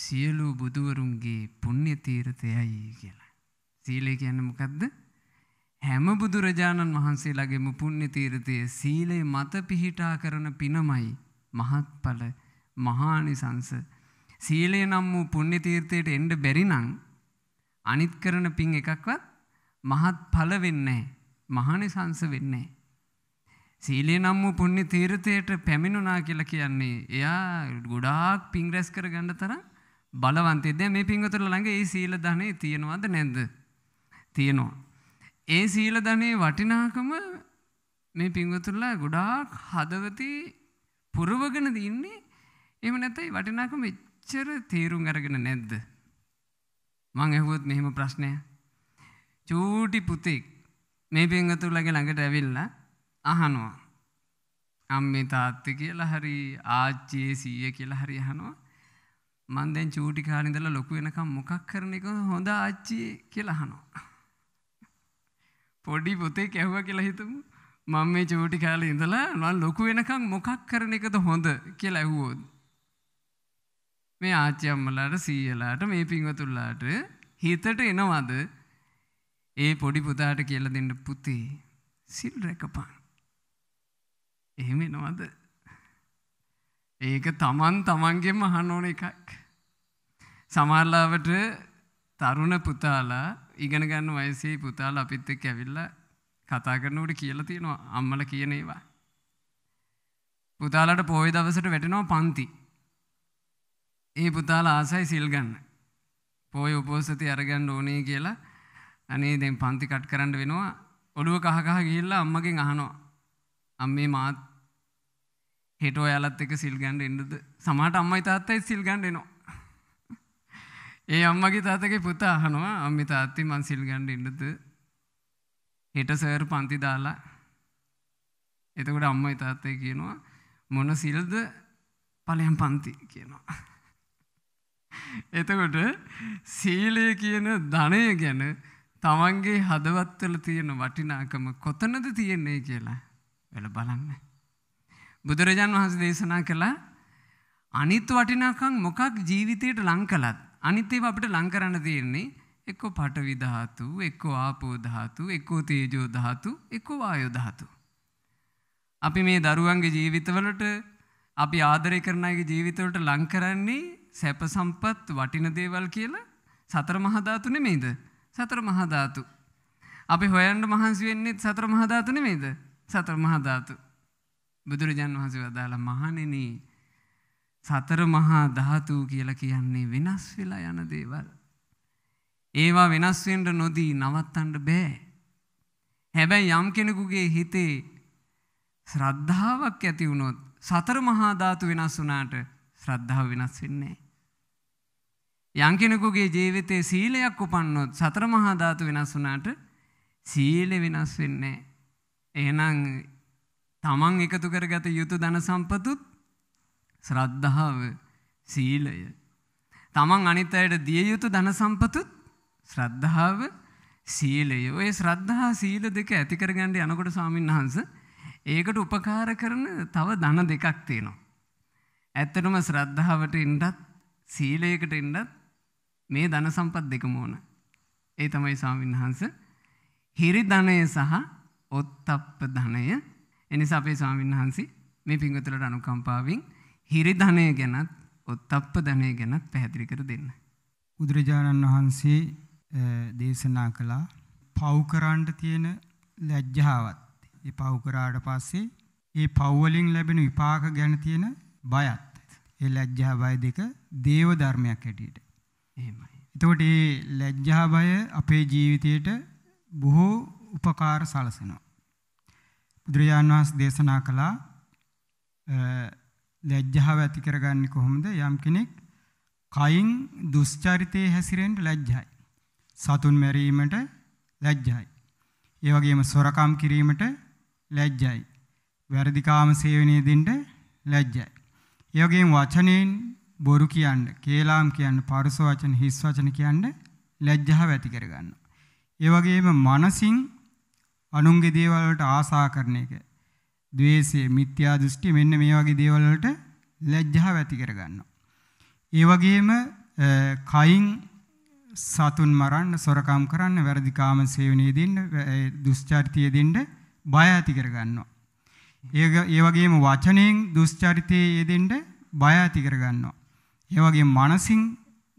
සියලු බුදුවරුන්ගේ පුණ්‍ය තීර්ථයයි කියලා. සීලය කියන්නේ මොකද්ද? හැම බුදුරජාණන් වහන්සේලාගේම පුණ්‍ය තීර්ථය සීලේ මත පිහිටා කරන පිනමයි මහත්ඵල මහානිසංස. සීලය නම් වූ පුණ්‍ය තීර්ථයට එන්න බැරි නම් අනිත් කරන පින් එකක්වත් මහත්ඵල වෙන්නේ නැහැ. මහානිසංස වෙන්නේ නැහැ. සීලේ නම් වූ පුණ්‍ය තීර්ථයට පැමිණුණා කියලා කියන්නේ එයා ගොඩාක් පින් රැස් කරගන්න තරම් බලවන්තයෙක්. දැන් මේ පින්වතුන්ලා ළඟ ඒ සීල ධනෙ තියෙනවද නැද්ද? තියෙනවා. ඒ සීල ධනෙ වටිනාකම මේ පින්වතුන්ලා ගොඩාක් හදවතේ පුරවගෙන දින්නේ. එහෙම නැත්නම් වටිනාකම එච්චර තේරුම් අරගෙන නැද්ද? මං ඇහුවොත් මෙහෙම ප්‍රශ්නයක්. චූටි පුතෙක් මේ පින්වතුන්ලාගේ ළඟට ඇවිල්ලා අහනවා. අම්මේ තාත්ත කියලා හරි ආච්චියේ සීය කියලා හරි අහනවා. මං දැන් චූටි කාලේ ඉඳලා ලොකු වෙනකම් මොකක් කරන එක හොඳ ආච්චි කියලා අහනවා. පොඩි පොතේ කැහුවා කියලා හිතමු. මම මේ චූටි කාලේ ඉඳලා මම ලොකු වෙනකම් මොකක් කරන එකද හොඳ කියලා ඇහුවොත්. මේ ආච්චි අම්මලාට සීයලාට මේ පින්වතුන්ලාට හිතට එනවද? ඒ පොඩි පුතාට කියලා දෙන්න පුතේ සිල් රැකපන්. එහෙම නවද? ඒක තමන් තමන්ගෙම අහන්න ඕන එකක්. සමහරලාවට තරුණ පුතාලා ඉගෙන ගන්න වයසේ පුතාලා අපිත් එක්ක ඇවිල්ලා කතා කරනකොට කියලා තියෙනවා අම්මලා කියන ඒවා. පුතාලාට පොහොය දවසට වැටෙනවා පන්ති. ඒ පුතාලා ආසයි සිල් ගන්න. පොහොය උපෝසතේ අරගන්න ඕනේ කියලා අනේ දැන් පන්ති කට් කරන්න වෙනවා. ඔළුව කහ කහ ගිහිල්ලා අම්මගෙන් අහනවා. අම්මේ මාත් හෙට ඔයාලත් එක සිල්ගන්ඩ එන්නද සමට අම්මයි තාත්තයි සිල්ගන්ඩ එනවා. <laughs> ඒ අම්මගේ තාතගේ පුතා අහනවා අම්මි තාත්ති මන් සිල්ගන්ඩ ඉන්නද හෙට සර් පන්ති දාලා එතකොට අම්මයි තාත්තය කියනවා මොන සිල්ද පලයම් පන්ති කියනවා. <laughs> එතකොට සීලය කියන ධනය ගැන තමන්ගේ හදවත්වල තියෙන වටිනාකම කොතනද තියෙන්නේ කියලා වෙල බලන්න. බුදුරජාන් වහන්සේ දේශනා කළා අනිත් වටිනාකම් මොකක් ජීවිතයට ලං කළත් අනිත් ඒවා අපිට ලං කරන්න තියෙන්නේ එක්කෝ පඨවි ධාතු, එක්කෝ ආපෝ ධාතු, එක්කෝ තේජෝ ධාතු, එක්කෝ වායෝ ධාතු. අපි මේ දරුවන්ගේ ජීවිතවලට අපි ආදරය කරන අයගේ ජීවිතවලට ලං කරන්නේ සැප සම්පත් වටින දේවල් කියලා සතර මහා ධාතු නෙමෙයිද? සතර මහා ධාතු. අපි හොයන්න මහන්සි වෙන්නේ සතර මහා ධාතු නෙමෙයිද? සතර මහා ධාතු. බුදුරජාන් වහන්සේ වදාළ මහණෙනි සතර මහා ධාතු කියලා කියන්නේ වෙනස් වෙලා යන දේවල්. ඒවා වෙනස් වෙන්න නොදී නවත්තන්න බෑ. හැබැයි යම් කෙනෙකුගේ හිතේ ශ්‍රද්ධාවක් ඇති වුණොත් සතර මහා ධාතු වෙනස් වුණාට ශ්‍රද්ධාව වෙනස් වෙන්නේ නෑ. යම් කෙනෙකුගේ ජීවිතේ සීලයක් උපන්නොත් සතර මහා ධාතු වෙනස් වුණාට සීලය වෙනස් වෙන්නේ නෑ. එහෙනම් තමන් එකතු කරගත යුතු ධන සම්පතුත් ශ්‍රද්ධාව සීලය. තමන් අනිත් අයට දිය යුතු ධන සම්පතුත් ශ්‍රද්ධාව සීලය. ඔය ශ්‍රද්ධා සීල දෙක ඇතිකරගණ්ඩ යනකොට ස්වාමීන් වහන්ස ඒකට උපකාර කරන තව ධන දෙකක් තියෙනවා. ඇත්තටම ශ්‍රද්ධාවට ඉන්ඩත් සීලයකට ඉන්ඩත් මේ ධන සම්පත් දෙකම ඕන. ඒ තමයි ස්වාමීන් වහන්ස හිරි ධනය සහ ඔත්තප්ප ධනය එනිසා අපේ ස්වාමීන් වහන්සේ මේ පිංගුතුලට අනුකම්පාවෙන් හිරි ධනය ගැනත් ඔත්තප්ප ධනය ගැනත් පැහැදිලි කර දෙන්න. බුදුරජාණන් වහන්සේ දේශනා කළා පව් කරන්න තියෙන ලැජ්ජාවත් ඒ පව් කරාට පස්සේ ඒ පව් වලින් ලැබෙන විපාක ගැන තියෙන බයත් ඒ ලැජ්ජා බය දෙක දේව ධර්මයක් හැටියට එහෙමයි. එතකොට මේ ලැජ්ජා බය අපේ ජීවිතයට බොහෝ උපකාර සලසනවා. බුදුරජාන් වහන්සේ දේශනා කළා ලැජ්ජාව ඇති කරගන්නේ කොහොමද? යම් කෙනෙක් කයින් දුස්චරිතයේ හැසිරෙන්න ලැජ්ජයි. සතුන් මැරීමට ලැජ්ජයි. ඒ වගේම සොරකම් කිරීමට ලැජ්ජයි. වැරදි කාම සේවනයේ දෙන්න ලැජ්ජයි. ඒ වගේම වචනෙන් බොරු කියන්න, කේලාම් කියන්න, පරුස වචන, හිස් වචන කියන්න ලැජ්ජාව ඇති කරගන්නවා. ඒ වගේම මනසින් අනුන්ගේ දේවල් වලට ආසා කරන එක. ද්වේෂය, මිත්‍යා දෘෂ්ටි මෙන්න මේ වගේ දේවල් වලට ලැජ්ජාව ඇති කරගන්නවා. ඒ වගේම කයින් සතුන් මරන්න, සොරකම් කරන්න, වැරදි කාම සේවනයේ දෙන්න, දුස්චරිතය දෙන්න බය ඇති කරගන්නවා. ඒ ඒ වගේම වචනෙන් දුස්චරිතයේ යෙදෙන්න බය ඇති කරගන්නවා. ඒ වගේම මනසින්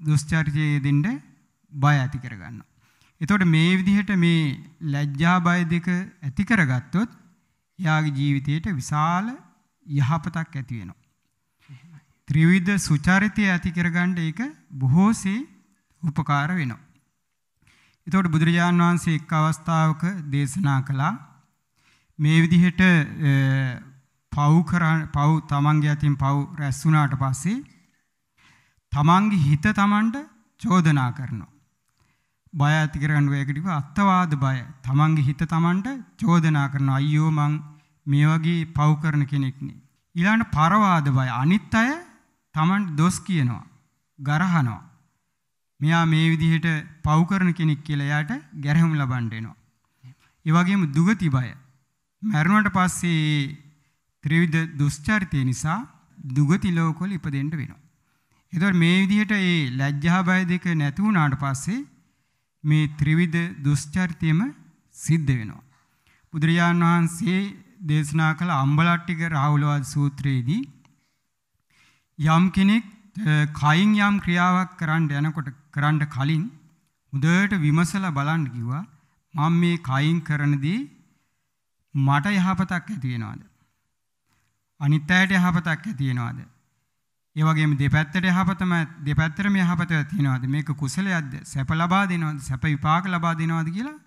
දුස්චරිතයේ යෙදෙන්න බය ඇති කරගන්නවා. එතකොට මේ විදිහට මේ ලැජ්ජා බය දෙක ඇති කරගත්තොත් එයාගේ ජීවිතයට විශාල යහපතක් ඇති වෙනවා. ත්‍රිවිධ සුචරිතය ඇති කරගන්න ඒක බොහෝසේ උපකාර වෙනවා. එතකොට බුදුරජාන් වහන්සේ එක් අවස්ථාවක දේශනා කළා මේ විදිහට පව් කරන පව් තමන්ගේ අතින් පව් රැස් වුණාට පස්සේ තමන්ගේ හිත තමන්ට චෝදනා කරනවා. බය ඇති කරගන්න ඔයකට කිව්වා අත්වාද බය. තමන්ගේ හිත තමන්ට චෝදනා කරන අයියෝ මං මේ වගේ පව් කරන කෙනෙක් නේ. ඊළඟට පරවාද බය. අනිත් අය තමන්ට දොස් කියනවා. ගරහනවා. මෙයා මේ විදිහට පව් කරන කෙනෙක් කියලා එයාට ගැරහුම් ලබන්න එනවා. ඒ වගේම දුගති බය. මරණයට පස්සේ ත්‍රිවිධ දුස්චරිතය නිසා දුගති ලෝකවල ඉපදෙන්න වෙනවා. ඒතකොට මේ විදිහට මේ ලැජ්ජා බය දෙක නැති වුණාට පස්සේ මේ ත්‍රිවිධ දුෂ්චරිතයම සිද්ධ වෙනවා. බුදුරජාණන් වහන්සේ දේශනා කළ අම්බලට්ටික රාහුලවාද සූත්‍රයේදී යම් කෙනෙක් කයින් යම් ක්‍රියාවක් කරන්න යනකොට කරන්න කලින් හොඳට විමසලා බලන්න කිව්වා මම මේ කයින් කරනදී මට යහපතක් ඇති වෙනවද අනිත් අයට යහපතක් ඇති වෙනවද ඒ වගේම දෙපැත්තට යහපතම දෙපැත්තටම යහපත තියෙනවාද මේක කුසලයක්ද සැප ලබා දෙනවද සැප විපාක ලබා දෙනවද කියලා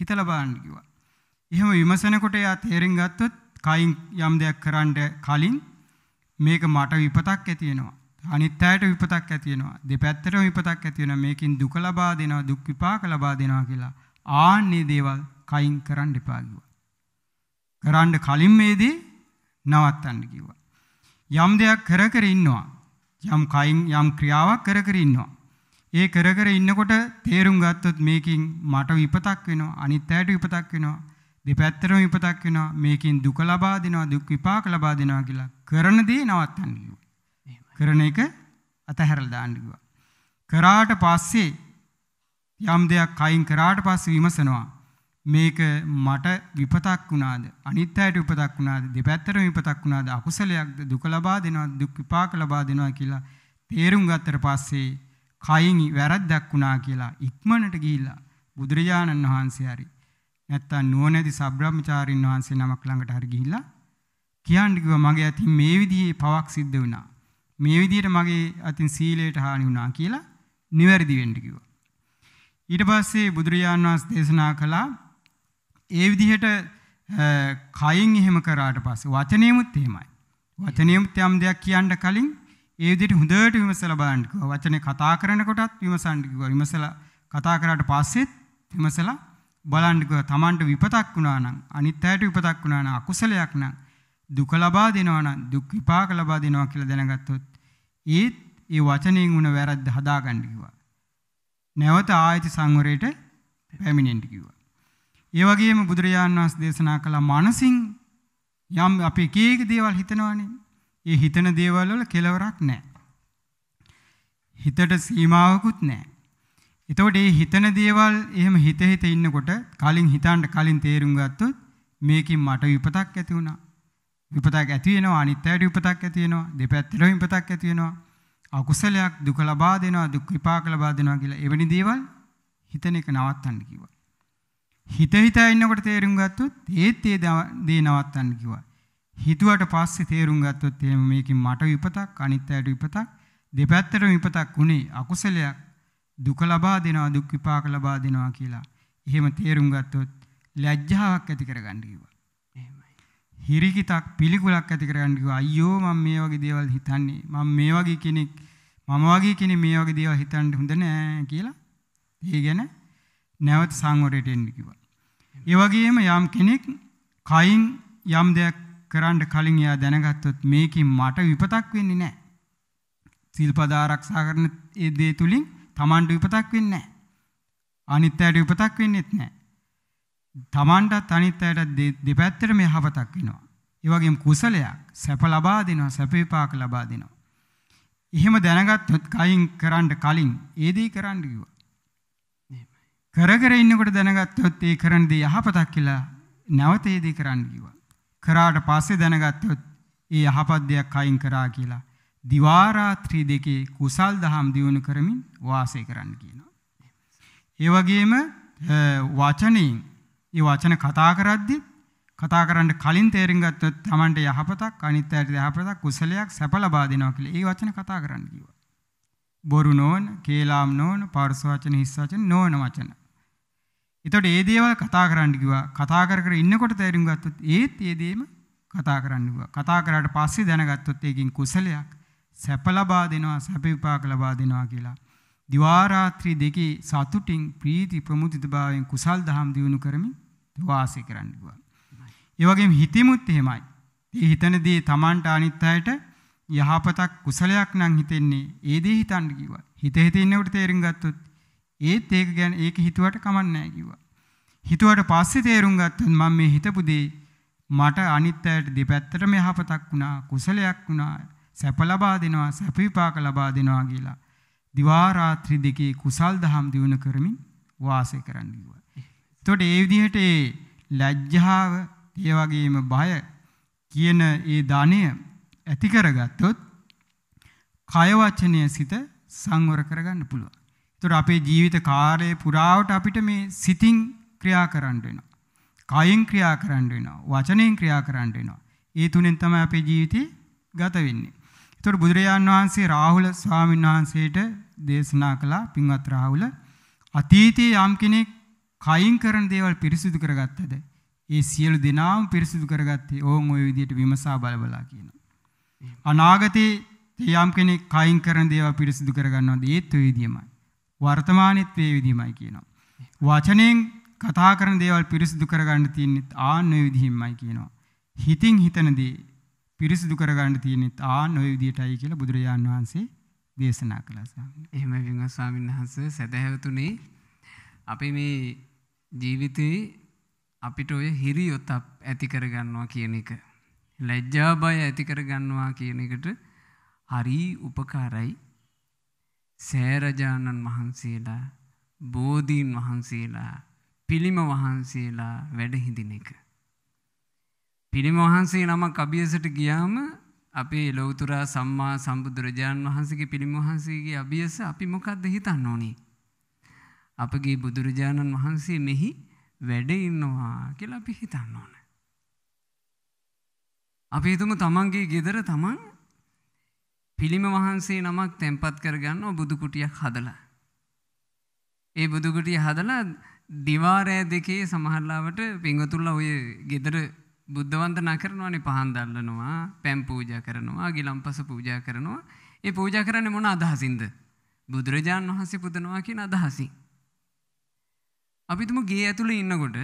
හිතලා බලන්න කිව්වා. එහෙම විමසනකොට එයා තේරුම් ගත්තොත් කයින් යම් දෙයක් කරන්න කලින් මේක මට විපතක් ඇති වෙනවා. අනිත් අයට විපතක් ඇති වෙනවා. දෙපැත්තටම විපතක් ඇති වෙනවා. මේකෙන් දුක ලබා දෙනවා, දුක් විපාක ලබා දෙනවා කියලා ආන්නේ දේවල් කයින් කරන්න එපා කිව්වා. කරන්න කලින් මේදී නවත්තන්න කිව්වා. යම් දෙයක් කර කර ඉන්නවා. යම් කයින් යම් ක්‍රියාවක් කර කර ඉන්නවා. ඒ කර කර ඉන්නකොට තේරුම් ගත්තොත් මේකෙන් මට විපතක් වෙනවා, අනිත් අයට විපතක් වෙනවා, දෙපැත්තටම විපතක් වෙනවා, මේකෙන් දුක ලබා දෙනවා, දුක් විපාක ලබා දෙනවා කියලා කරන දේ නවත්තන්න කිව්වා. කරන එක අතහැරලා දාන්න කිව්වා. කරාට පස්සේ යම් දෙයක් කයින් කරාට පස්සේ විමසනවා. මේක මට විපතක් වුණාද අනිත් අයට විපතක් වුණාද දෙපැත්තටම විපතක් වුණාද අකුසලයක්ද දුක ලබා දෙනවා දුක් විපාක ලබා දෙනවා කියලා තේරුම් ගත්තට පස්සේ කයින් වැරද්දක් වුණා කියලා ඉක්මනට ගිහිල්ලා බුදුරජාණන් වහන්සේ හරි නැත්තම් නුවණැති සබ්‍රාහ්මචාරින් වහන්සේ නමක් ළඟට හරි ගිහිල්ලා කියන්න කිව්වා මගේ අතින් මේ විදිහේ පවක් සිද්ධ වුණා මේ විදිහට මගේ අතින් සීලයට හානි වුණා කියලා නිවැරදි වෙන්න කිව්වා ඊට පස්සේ බුදුරජාණන් වහන්සේ දේශනා කළා ඒ විදිහට කයින් එහෙම කරාට පස්සේ වචනේමුත් එහෙමයි. වචනේමුත් යම් දෙයක් කියන්න කලින් ඒ විදිහට හොඳට විමසලා බලන්න කිව්වා. වචනේ කතා කරනකොටත් විමසන්න කිව්වා. විමසලා කතා කරාට පස්සෙත් විමසලා බලන්න කිව්වා. Tamanට විපතක් වුණා නම් අනිත් අයට විපතක් වුණා නම් අකුසලයක් නම් දුක ලබා දෙනවා නම් දුක් විපාක ලබා දෙනවා කියලා දැනගත්තොත් ඒත් ඒ වචනයෙන් වුණ වැරද්ද හදාගන්න කිව්වා. නැවත ආයත සංවරයට පැමිණෙන්න කිව්වා. ඒ වගේම බුදුරජාණන් වහන්සේ දේශනා කළ මනසින් යම් අපි එක එක දේවල් හිතනවනේ. ඒ හිතන දේවල් වල කෙලවරක් නැහැ. හිතට සීමාවකුත් නැහැ. එතකොට මේ හිතන දේවල් එහෙම හිත හිත ඉන්නකොට කලින් හිතන්න කලින් තේරුම් ගත්තොත් මේකෙන් මට විපතක් ඇති වුණා. විපතක් ඇති වෙනවා අනිත් අයට විපතක් ඇති වෙනවා දෙපැත්තටම විපතක් ඇති වෙනවා. අකුසලයක් දුක ලබා දෙනවා දුක් විපාක ලබා දෙනවා කියලා එවැනි දේවල් හිතන එක නවත්තන්න කිව්වා. හිත හිතා ඉන්නකොට තේරුම් ගත්තොත් ඒත් ඒ දේ නවත්තන්න කිව්වා. හිතුවට පස්සේ තේරුම් ගත්තොත් එහෙම මේකෙන් මට විපතක් අනිත් අයට විපතක් දෙපැත්තටම විපතක් උනේ අකුසලයක් දුක ලබා දෙනවා දුක් විපාක ලබා දෙනවා කියලා. එහෙම තේරුම් ගත්තොත් ලැජ්ජාවක් ඇති කරගන්න කිව්වා. හිරිකිතක් පිළිකුලක් ඇති කරගන්න කිව්වා. අයියෝ මම මේ වගේ දේවල් හිතන්නේ. මම මේ වගේ කෙනෙක් මම වගේ කෙනෙක් මේ වගේ දේවල් හිතන්න හොඳ නෑ කියලා. ඒ ගැන නැවත සංවරයට එන්න කිව්වා. ඒ වගේම යම් කෙනෙක් කයින් යම් දෙයක් කරන්න කලින් එයා දැනගත්තොත් මේකෙන් මට විපතක් වෙන්නේ නැහැ. සීල්පද ආරක්ෂා කරන ඒ දේ තුලින් Tamanට විපතක් වෙන්නේ නැහැ. අනිත් අයට විපතක් වෙන්නේත් නැහැ. Tamanටත් අනිත් අයටත් දෙපැත්තටම යහපතක් වෙනවා. ඒ වගේම කුසලයක් සැප ලබා දෙනවා, සැප විපාක ලබා දෙනවා. එහෙම දැනගත්තොත් කයින් කරන්න කලින් ඒ දේ කරන්න කිව්වා. කරකර ඉන්නකොට දැනගත්තොත් ඒ කරන දේ යහපතක් කියලා නැවත ඒ දේ කරන්න කිව්වා. කරාට පස්සේ දැනගත්තොත් ඒ යහපත් දෙයක් අයින් කරා කියලා දිවා රාත්‍රී දෙකේ කුසල් දහම් දියුණු කරමින් වාසය කරන්න කියනවා. ඒ වගේම වචනෙන් ඒ වචන කතා කරද්දී කතා කරන්න කලින් තේරුම් ගත්තොත් Tamanට යහපතක් අනිත් අයට යහපතක් කුසලයක් සැප ලබා දෙනවා කියලා ඒ වචන කතා කරන්න කිව්වා. බොරු නොවන, කේලාම් නොවන, පාර්ශව වචන, හිස් වචන නොවන වචන. එතකොට ඒ දේවල් කතා කරන්න කිව්වා. කතා කර කර ඉන්නකොට තේරුම් ගත්තොත් ඒත් ඒ දේම කතා කරන්න කිව්වා. කතා කරාට පස්සේ දැනගත්තොත් ඒකින් කුසලයක් සැප ලබා දෙනවා, සැප විපාක ලබා දෙනවා කියලා. දිවා රාත්‍රී දෙකේ සතුටින් ප්‍රීති ප්‍රමුදිතභාවයෙන් කුසල් දහම් දියුණු කරමින් වාසය කරන්න කිව්වා. ඒ වගේම හිතෙමුත් එහෙමයි. ඒ හිතන දේ Tamanට අනිත් අයට යහපතක් කුසලයක් නම් හිතෙන්නේ ඒ දේ හිතන්න කිව්වා. හිත හිත ඉන්නකොට තේරුම් ගත්තොත් ඒත් ඒක ගැන ඒක හිතුවට කමක් නැහැ කිව්වා. හිතුවට පස්සේ තේරුම් ගත්තත් මම මේ හිතපු දේ මට අනිත් අයට දෙපැත්තටම යහපතක් වුණා, කුසලයක් වුණා, සැප ලබා දෙනවා, සැප විපාක ලබා දෙනවා කියලා. දිවා රාත්‍රී දෙකේ කුසල් දහම් දිනු කරමින් වාසය කරන්න කිව්වා. එතකොට ඒ විදිහට ඒ ලැජ්ජාව, ඒ වගේම බය කියන ඒ ධානය ඇති කරගත්තොත් කය වචනය සිත සංවර කරගන්න පුළුවන්. ඒතර අපේ ජීවිත කාලය පුරාවට අපිට මේ සිතින් ක්‍රියා කරන්න වෙනවා. කයින් ක්‍රියා කරන්න වෙනවා. වචනෙන් ක්‍රියා කරන්න වෙනවා. ඒ තුනෙන් තමයි අපේ ජීවිතේ ගත වෙන්නේ. ඒතර බුදුරජාන් වහන්සේ රාහුල ස්වාමීන් වහන්සේට දේශනා කළා පින්වත් රාහුල අතීතයේ යම් කෙනෙක් කයින් කරන දේවල් පිරිසිදු කරගත්තද ඒ සියලු දෙනාම පිරිසිදු කරගත්තේ ඕන් ওই විදිහට විමසා බලබලා කියනවා. අනාගතයේ යම් කෙනෙක් කයින් කරන දේවල් පිරිසිදු කරගන්නවද ඒත් ওই විදිහමයි. වර්තමානෙත් මේ විදිහමයි කියනවා. වචනෙන් කතා කරන දේවල් පිරිසිදු කරගන්න තියෙනෙත් ආන්න ඔය විදිහින්මයි කියනවා. හිතින් හිතන දේ පිරිසිදු කරගන්න තියෙනෙත් ආන්න ඔය විදිහටයි කියලා බුදුරජාන් වහන්සේ දේශනා කළා ස්වාමීන් වහන්සේ. එහෙම වින්වා ස්වාමීන් වහන්සේ සදහැවතුනේ අපි මේ ජීවිතේ අපිට ඔය හිරියොත් ඇති කරගන්නවා කියන එක. ලැජ්ජා බය ඇති කරගන්නවා කියන එකට හරි උපකාරයි. සෑරජාණන් වහන්සේලා බෝධීන් වහන්සේලා පිළිම වහන්සේලා වැඩහිඳින එක. පිළිම වහන්සේ නම කබියසට ගියාම අපේ ලොවතුරා සම්මා සම්බුදුරජාණන් වහන්සේගේ පිළිම වහන්සේගේ අභියස අපි මොකක්ද හිතන්න ඕනේ. අපගේ බුදුරජාණන් වහන්සේ මෙහි වැඩ ඉන්නවා කියලා අපි හිතන්න ඕන. අපි හිතමු තමන්ගේ ගෙදර තමන් පිළිම වහන්සේ නමක් තැන්පත් කරගන්න බුදුකුටියක් හදලා. ඒ බුදුකුටිය හදලා දිවාරෑ දෙකේ සමහරලාවට පිංගතුල්ල ඔය ගෙදර බුද්ධවන්ත නකරනවානේ පහන් දල්ලනවා පැම් පූජා කරනවා ගිලම්පස පූජා කරනවා ඒ පූජා කරන්නේ මොන අදහසින්ද බුදුරජාණන් වහන්සේ පුදනවා කියන අදහසින් අපිටම ගේ ඇතුළේ ඉන්නකොට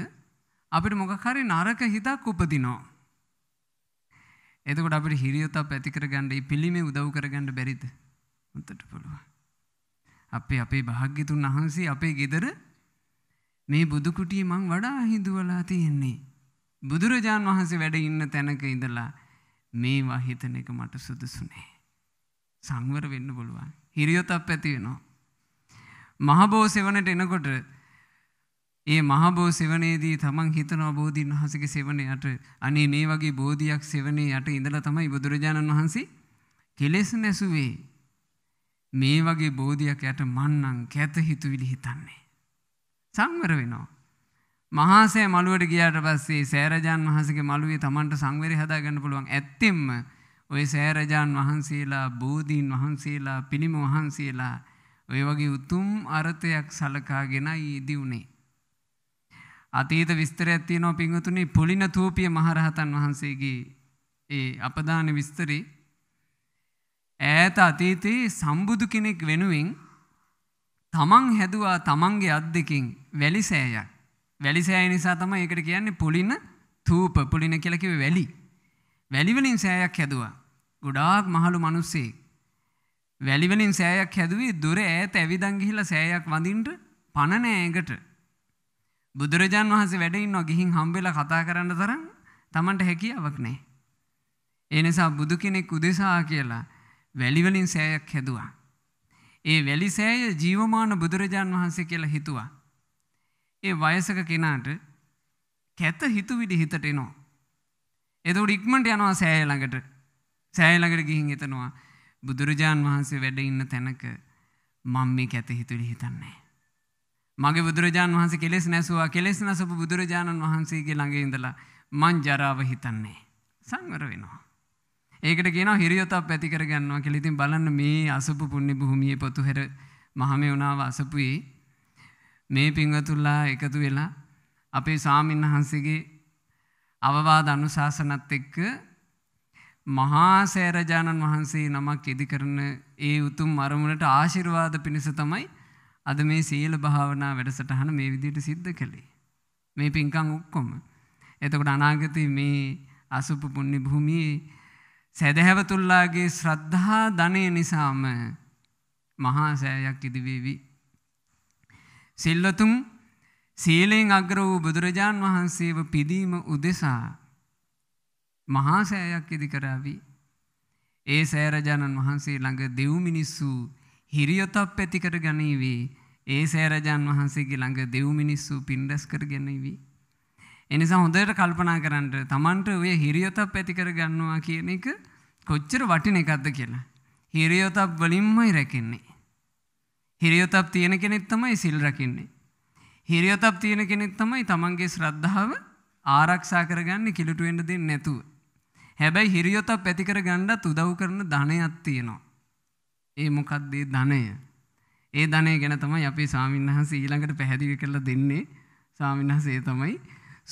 අපිට මොකක් හරි නරක හිතක් උපදිනවා එතකොට අපිට හිරියොතා පැතිකරගන්න ඒ පිළිමේ උදව් කරගන්න බැරිද? උන්ටට පුළුවන්. අපේ අපේ භාග්‍යතුන් වහන්සේ අපේ ගෙදර මේ බුදු කුටිය මං වඩා හිඳුවලා තියෙන්නේ. බුදුරජාන් වහන්සේ වැඩ ඉන්න තැනක ඉඳලා මේවා හිතන එක මට සුදුසු නෑ. සංවර වෙන්න පුළුවන්. හිරියොතක් ඇති වෙනවා. මහබෝ සෙවණට එනකොට ඒ මහබෝ සෙවනේදී තමන් හිතනවා බෝධීන් වහන්සේගේ සෙවනේ යට අනේ මේ වගේ බෝධියක් සෙවනේ යට ඉඳලා තමයි බුදුරජාණන් වහන්සේ කෙලෙස් නැසුවේ. මේ වගේ බෝධියක් යට මන්නම් කැත හිතුවිලි හිතන්නේ. සංවර වෙනවා. මහාසය මළුවට ගියාට පස්සේ සෑරජාන් වහන්සේගේ මළුවේ තමන්ට සංවරය හදාගන්න පුළුවන්. ඇත්තෙම ඔය සෑරජාන් වහන්සේලා බෝධීන් වහන්සේලා පිළිම වහන්සේලා ඔය වගේ උතුම් අර්ථයක් සලකාගෙනයි ඉදි උනේ. අතීත විස්තරයක් තියෙනවා පින්වතුනි පුලින තූපිය මහරහතන් වහන්සේගේ ඒ අපදාන විස්තරේ ඈත අතීතයේ සම්බුදු කෙනෙක් වෙනුවෙන් තමන් හැදුවා තමන්ගේ අත් දෙකින් වැලිසෑයක්. වැලිසෑය නිසා තමයි ඒකට කියන්නේ පුලින තූප පුලින කියලා කිව්වේ වැලි. වැලි වලින් සෑයක් හැදුවා. ගොඩාක් මහලු මිනිස්සෙක්. වැලි වලින් සෑයක් හැදුවේ දොර ඈත ඇවිදන් ගිහිල්ලා සෑයක් වඳින්න පණ නෑ ඒකට. බුදුරජාන් වහන්සේ වැඩ ඉන්නවා ගිහින් හම්බෙලා කතා කරන්න තරම් Tamanට හැකියාවක් නැහැ. ඒ නිසා බුදු කෙනෙක් උදෙසා කියලා වැලි වලින් සෑයක් හැදුවා. ඒ වැලි සෑය ජීවමාන බුදුරජාන් වහන්සේ කියලා හිතුවා. ඒ වයසක කෙනාට කැත හිතුවිලි හිතට එනවා. එතකොට ඉක්මනට යනවා සෑය ළඟට. සෑය ළඟට ගිහින් හිතනවා බුදුරජාන් වහන්සේ වැඩ ඉන්න තැනක මම මේ කැත හිතුවිලි හිතන්නේ. මගේ බුදුරජාණන් වහන්සේ කෙලෙස් නැසුවා කෙලෙස් නැසපු බුදුරජාණන් වහන්සේගේ ළඟ ඉඳලා මං ජරාව හිතන්නේ සංවර වෙනවා. ඒකට කියනවා හිරියොතක් ඇති කරගන්නවා කියලා. ඉතින් බලන්න මේ අසපු පුණ්‍ය භූමියේ පොතුහැර මහමෙවුනාව අසපුවේ මේ පින්වතුන්ලා එකතු වෙලා අපේ සාමින්හන්සේගේ අවවාද අනුශාසනත් එක්ක මහා සේරජානන් වහන්සේ නමක් ඉදි කරන ඒ උතුම් අරමුණට ආශිර්වාද පිණිස තමයි අද මේ සීල භාවනා වැඩසටහන මේ විදිහට සිද්ධ කළේ. මේ පින්කම් ඔක්කොම. එතකොට අනාගතේ මේ අසුප පුණ්‍ය භූමියේ සදහැවතුල්ලාගේ ශ්‍රද්ධා ධනය නිසාම මහා සෑයක් ඉදිවේවි. සිල්වතුන් සීලෙන් අග්‍ර වූ බුදුරජාන් වහන්සේව පිදීම උදෙසා මහා සෑයක් ඉදි කරાવી. ඒ සෑරජාණන් වහන්සේ ළඟ දෙව් මිනිස්සු හිරියොතප් ඇතිකර ගනීවී ඒ සෑරජාන් වහන්සේගේ ළඟ දෙව් මිනිස්සු පින්ඩස් කර ගැනීවී. එනිසා හොඳට කල්පනා කරන්නට තමන්ට ඔය හිරියොතප් ඇතිකර ගන්නවා කියන එක කොච්චර වටින එකක්ද කියලා. හිරියොතප් වලින්මයි රැකෙන්නේ. හිරියොතප් තියෙන කෙනෙක් තමයි සිල් රකින්නේ. හිරියොතප් තියෙන කෙනෙක් තමයි තමන්ගේ ශ්‍රද්ධාව ආරක්ෂා කරගන්න කිලුටු වෙන්න දෙන්නේ නැතුව. හැබැයි හිරියොතප් ඇතිකර ගන්නත් උදව් කරන ධනයක් තියෙනවා. ඒ මොකක්දේ ධනය. ඒ ධනය ගැන තමයි අපේ ස්වාමින්වහන්සේ ඊළඟට පැහැදිලි කරලා දෙන්නේ. ස්වාමින්වහන්සේ තමයි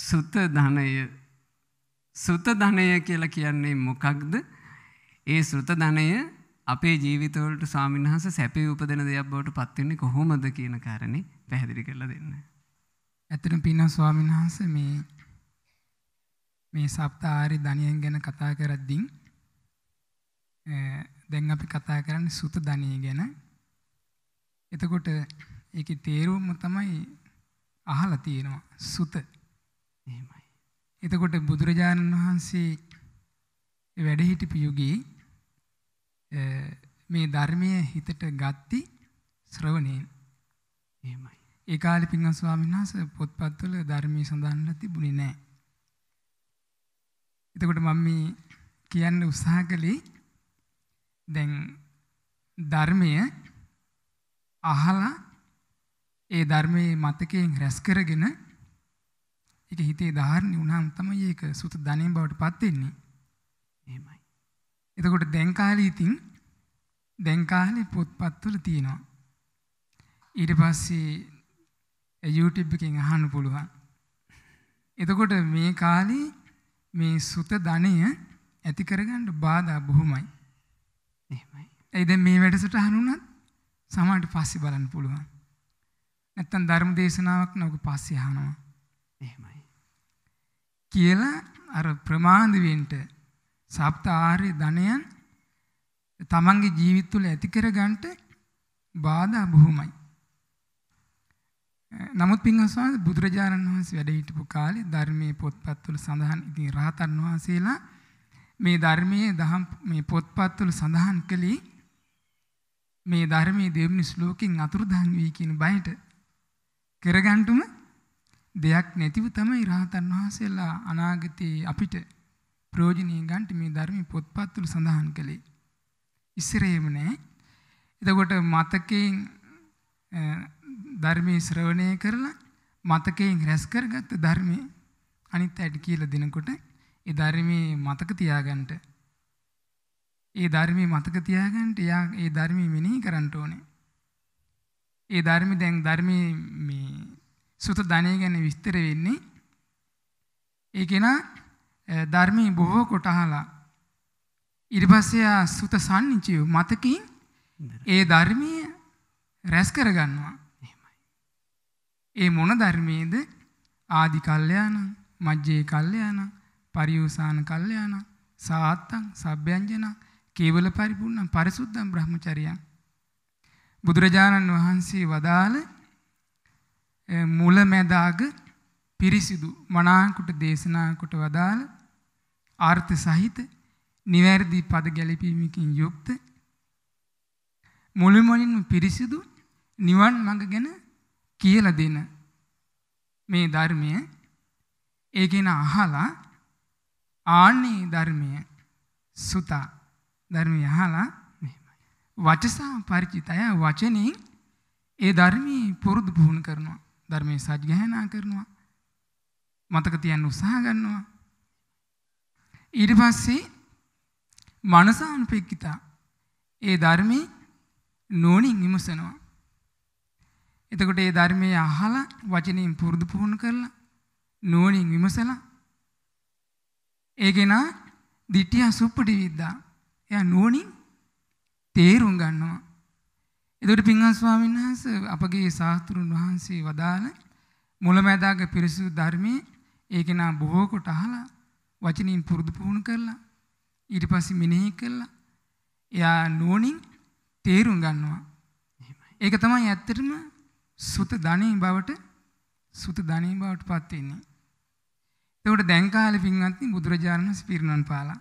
සුත ධනය. සුත ධනය කියලා කියන්නේ මොකක්ද? ඒ සුත ධනය අපේ ජීවිතවලට ස්වාමින්වහන්සේ සැපේ උපදින දෙයක් බවට පත් වෙන්නේ කොහොමද කියන කාරණේ පැහැදිලි කරලා දෙන්න. ඇත්තටම පින්නා ස්වාමින්වහන්සේ මේ මේ සප්ත ආරි ධනියෙන් ගැන කතා කරද්දී දැන් අපි කතා කරන්නේ සුත ධනිය ගැන. එතකොට ඒකේ තේරුම තමයි අහලා තියෙනවා සුත. එහෙමයි. එතකොට බුදුරජාණන් වහන්සේ වැඩ හිටපු යුගයේ මේ ධර්මයේ හිතට ගatti ශ්‍රවණයෙන්. එහෙමයි. ඒ කාලේ පින්වත් ස්වාමීන් වහන්සේ පොත්පත්වල ධර්මයේ සඳහන්ලා තිබුණේ නැහැ. එතකොට මම මේ කියන්න උත්සාහ කළේ දැන් ධර්මය අහලා ඒ ධර්මයේ මතකයෙන් රැස් කරගෙන ඒක හිතේ ධාරණය වුණාම තමයි ඒක සුත ධනෙන් බවට පත් වෙන්නේ. එහෙමයි. එතකොට දැන් කාලේ ඉතින් දැන් කාලේ පොත්පත්වල තියෙනවා. ඊට පස්සේ YouTube එකෙන් අහන්න පුළුවන්. එතකොට මේ කාලේ මේ සුත ධනය ඇති කරගන්න බාධා බොහොමයි. එහෙමයි. ඒ දැන් මේ වැඩසටහන උනත් සමහරට පස්සේ බලන්න පුළුවන්. නැත්තම් ධර්ම දේශනාවක් නෝක පස්සේ අහනවා. එහෙමයි. කියලා අර ප්‍රමාද වෙන්න සප්තාර්ය ධනයන් තමන්ගේ ජීවිත තුළ ඇති කරගන්නට බාධා බොහොමයි. නමුත් පින්වත්නි බුදුරජාණන් වහන්සේ වැඩ හිටපු කාලේ ධර්මයේ පොත්පත්වල සඳහන් ඉතින් රහතන් වහන්සේලා මේ ධර්මයේ දහම් මේ පොත්පත්වල සඳහන් කළේ මේ ධර්මයේ දෙවෙනි ශ්ලෝකෙන් අතුරුදහන් වී කියන බයට කරගන්ටුම දෙයක් නැතිව තමයි රහතන් වහන්සේලා අනාගතයේ අපිට ප්‍රයෝජනීය ගන්ට මේ ධර්මයේ පොත්පත්වල සඳහන් කළේ. ඉස්සරේම නෑ. එතකොට මතකයෙන් ධර්මයේ ශ්‍රවණය කරලා මතකයෙන් රැස් කරගත්ත ධර්මයේ අනිත් අයට කියලා දෙනකොට ඒ ධර්මයේ මතක තියාගන්න. ඒ ධර්මයේ මතක තියාගන්න යා ඒ ධර්මයේ මෙනෙහි කරන්න ඕනේ. ඒ ධර්ම දැන් ධර්මයේ මේ සුත ධනය ගැන විස්තර වෙන්නේ ඒ කෙනා ධර්මයේ බොහෝ කොට අහලා ඊට පස්සේ ආ සුත සම්නිචිය මතකින් ඒ ධර්මයේ රැස් කරගන්නවා. ඒ මොන ධර්මයේද ආදි කල්යාණ මජ්ජේ කල්යාණ පරියෝසාන කල්යාණ සාත්තං සබ්බ්‍යංජන කේවල පරිපූර්ණ පරිසුද්ධම් බ්‍රහ්මචරියං බුදුරජාණන් වහන්සේ වදාළ මුලැමැදාග පිරිසිදු මනාකොට දේශනා කොට වදාළ ආර්ථ සහිත නිවැරදි පද ගැලපීමකින් යුක්ත මුළුමනින්ම පිරිසිදු නිවන් මඟ ගැන කියලා දෙන මේ ධර්මය ඒකේන අහලා ආන්නේ ධර්මය සුතා ධර්මය අහලා මෙහෙමයි. වචසා ಪರಿචිතය වචනෙන් ඒ ධර්මී පුරුදු පුහුණු කරනවා. ධර්මයේ සත්‍යගහනා කරනවා. මතක තියන්න උත්සාහ ගන්නවා. ඊට පස්සේ මනසානුපෙක්කිතා ඒ ධර්මයේ නෝනින් විමසනවා. එතකොට ඒ ධර්මයේ අහලා වචනෙන් පුරුදු පුහුණු කරලා නෝනින් විමසලා ඒගෙනා දිටිය සුප්පටි විද්දා. එයා නුවණින් තේරුම් ගන්නවා. එතකොට පින්වත් ස්වාමීන් වහන්සේ අපගේ සාස්ත්‍රුන් වහන්සේ වදාළ මුලමැදාග පිරිසුදු ධර්මයේ ඒකේනා බොහෝ කොට අහලා වචනින් පුරුදු පුහුණු කරලා ඊට පස්සේ මෙනෙහි කළා. එයා නුවණින් තේරුම් ගන්නවා. ඒක තමයි ඇත්තටම සුත ධනෙ බවට සුත ධනෙ බවට පත් වෙන්නේ. එතකොට දැන් කාලේ පින්වත්නි බුදුරජාණන් වහන්සේ පිරිනවන් පාලා.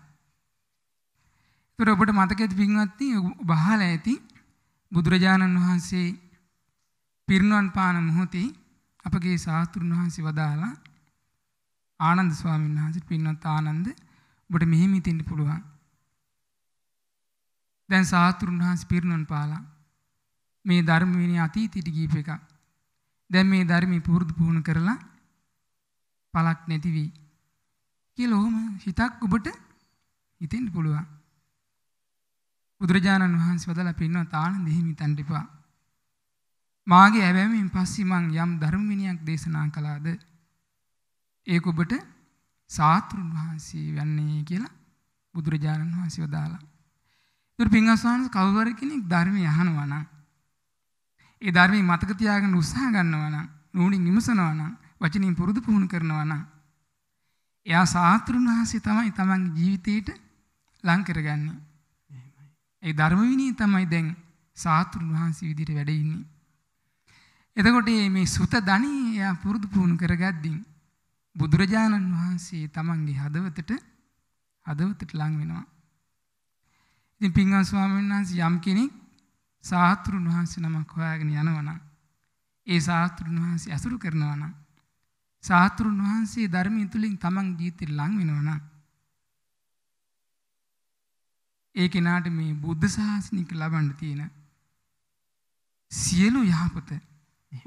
එතකොට ඔබට මතකද පින්වත්නි ඔබ අහලා ඇති බුදුරජාණන් වහන්සේ පිරිනවන් පාන මොහොතේ අපගේ ශාස්ත්‍රුන් වහන්සේ වදාලා ආනන්ද ස්වාමීන් වහන්සේ පින්වත් ආනන්ද ඔබට මෙහෙම හිතෙන්න පුළුවන්. දැන් සාතුරුන් වහන්සේ පිරිනොන් පාලා මේ ධර්ම විනය අතීතයට ගිහිප එක. දැන් මේ ධර්මී පුරුදු පුහුණු කරලා පලක් නැතිවී. කියල ඔහොම හිතක් ඔබට හිතෙන්ට පුළුවන්. බුදුරජාණන් වහන්සේ වදලා පින්නවා තාන දෙහිමි තන්ටිපා. මාගේ ඇවැමින් පස්සේ මං යම් ධර්මවිනයක් දේශනා කළාද ඒක ඔබට සාතෘන් වහන්සේ වෙන්නේ කියලා බුදුරජාණන් වහන්සේ වදාලා. ඉතින් පින්වත්වන්ස කවවර කෙනෙක් ධර්මය අහනවා නම් ඒ ධර්මයේ මතක තියාගෙන උත්සාහ ගන්නවා නම් නුවණින් විමසනවා නම් වචනින් පුරුදු පුහුණු කරනවා නම් එයා සාතුරුන් වහන්සේ තමයි තමන්ගේ ජීවිතේට ලං කරගන්නේ. ඒ ධර්ම විනී තමයි දැන් සාතුරුන් වහන්සේ විදිහට වැඩ ඉන්නේ. එතකොට මේ සුත ධනී එයා පුරුදු පුහුණු කරගද්දී බුදුරජාණන් වහන්සේ තමන්ගේ හදවතට හදවතට ලං වෙනවා. ඉතින් පින්වත් ස්වාමීන් වහන්සේ යම් කෙනෙක් සාතුරුන් වහන්සේ නමක් හොයාගෙන යනවා නම් ඒ සාතුරුන් වහන්සේ අසුරු කරනවා නම් සාතුරුන් වහන්සේ ධර්මය තුළින් තමන් ජීවිතේ ලං වෙනවා නම් ඒ කෙනාට මේ බුද්ධ ශාසනික ලබන්න තියෙන සියලු යහපත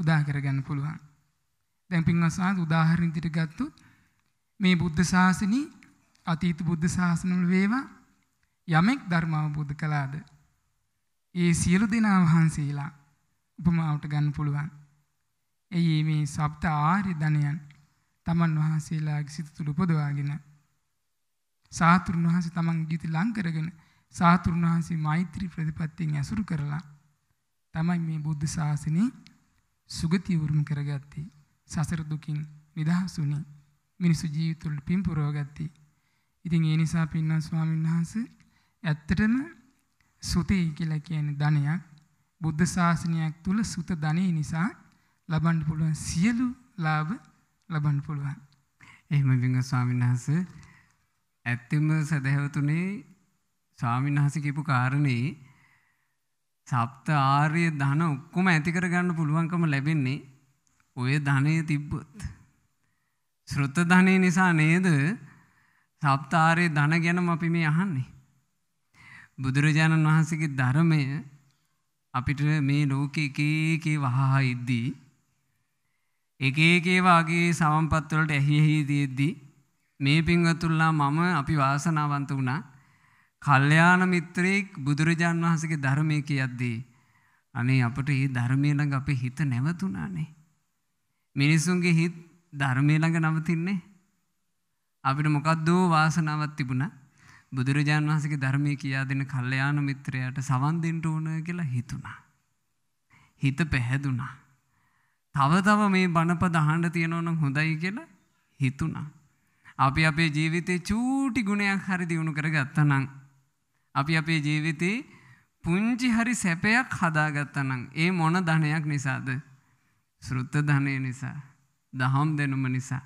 උදා කරගන්න පුළුවන්. දැන් පින්වත් සාහස උදාහරණ විදිහට ගත්තොත් මේ බුද්ධ ශාසනී අතීත බුද්ධ ශාසනවල වේවා යමෙක් ධර්ම අවබෝධ කළාද ඒ සියලු දෙනා වහන්සේලා උපමාවට ගන්න පුළුවන්. එයි මේ සප්ත ආර්ය ධනයන් තමන් වහන්සේලාගේ සිත තුළ උපදවාගෙන සාතුරුන් වහන්සේ තමන්ගේ ජීවිත ලං කරගෙන සාතුරුන් වහන්සේ මෛත්‍රී ප්‍රතිපත්තියෙන් ඇසුරු කරලා තමයි මේ බුද්ධ ශාසනය සුගතිය උරුම කරගත්තේ සසර දුකින් නිදහස් වුණේ මිනිසු ජීවිතවල පින් පුරවගත්තේ ඉතින් ඒ නිසා පින්වත් ස්වාමීන් වහන්සේ ඇත්තටම සුතේ කියලා කියන්නේ ධනයක් බුද්ධ ශාසනයක් තුල සුත ධනෙ නිසා ලබන්න පුළුවන් සියලු ලාභ ලබන්න පුළුවන්. එහෙම විංග ස්වාමීන් වහන්සේ ඇත්තෙම සදහවතුනේ ස්වාමීන් වහන්සේ කියපු කාරණේ සප්ත ආර්ය ධන ඔක්කොම ඇති කරගන්න පුළුවන්කම ලැබෙන්නේ ඔය ධනය තිබ්බොත්. ශ්‍රොත ධනය නිසා නේද සප්ත ආර්ය ධන ගැනම අපි මේ අහන්නේ. බුදුරජාණන් වහන්සේගේ ධර්මය අපිට මේ ලෝකේ එක එක වහහා ඉද්දී එක ඒකේවාගේ සමම්පත්වලට ඇහිහි තියෙද්දී මේ පින්වතුල්ලා මම අපි වාසනාවන්ත වුණා කල්යාණ මිත්‍රයෙක් බුදුරජාන් වහන්සේගේ ධර්මය කියද්දී අනේ අපට මේ ධර්මය ළඟ අපේ හිත නැවතුණානේ මිනිසුන්ගේ හිත ධර්මය ළඟ නවතින්නේ අපිට මොකද්ද වාසනාවක් තිබුණා බුදුරජාන් වහන්සේගේ ධර්මය කියා දෙන කල්යාණ මිත්‍රයාට සවන් දෙන්න ඕන කියලා හිතුණා. හිත පැහැදුනා. තව තව මේ බණපද අහන්න තියෙනවනම් හොඳයි කියලා හිතුණා. අපි අපේ ජීවිතේ චූටි ගුණයක් හරි දිනු කරගත්තා නම් අපි අපේ ජීවිතේ පුංචි හරි සැපයක් හදාගත්තා නම් ඒ මොන ධනයක් නිසාද? ශ්‍රුත ධනය නිසා, දහම් දෙනුම නිසා.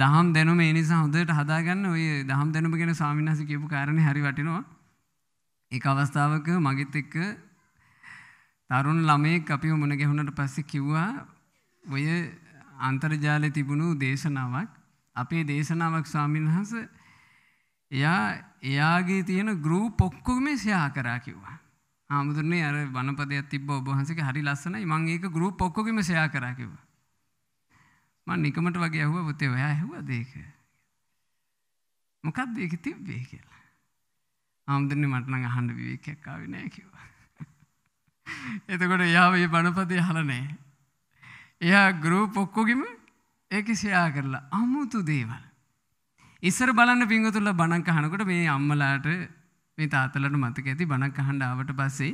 දහම් දෙනුම ඒ නිසා හොඳට හදාගන්න ඔය දහම් දෙනුම ගැන ස්වාමීන් වහන්සේ කියපු කාරණේ හරි වටිනවා. ඒක අවස්ථාවක මගෙත් එක්ක තරුණ ළමයෙක් අපිව මුණ ගැහුනට පස්සේ කිව්වා ඔය අන්තර්ජාලය තිබුණු දේශනාවක් අපේ දේශනාවක් ස්වාමීන් වහන්සේ එයා එයාගේ තියෙන ගෲප් ඔක්කොම ෂෙයා කරා කිව්වා. ආමුදුරනේ අර වනපදයක් තිබ්බ ඔබ වහන්සේගේ හරි ලස්සනයි මම ඒක ගෲප් ඔක්කොගෙම ෂෙයා කරා කිව්වා. මම නිකමට වගේ ඇහුවා පුතේ ඔයා ඇහුවද ඒක? මොකක්ද ඒක තිබ්බේ කියලා. ආමුදුරනේ මට නම් අහන්න විවේකයක් ආවේ නෑ කිව්වා. එතකොට යාව ඒ බණපති හලනෑ. එයා ගරූප ඔක්කොගෙම ඒක ෂයා කරලා අමුතු දේවල්. ඉස්සර බලන්න පිංගතුල්ල බණක් අහනකොට මේ අම්මලාට මේ තාත්තලට මතක ඇති බණක් අහන්න ආවට පස්සේ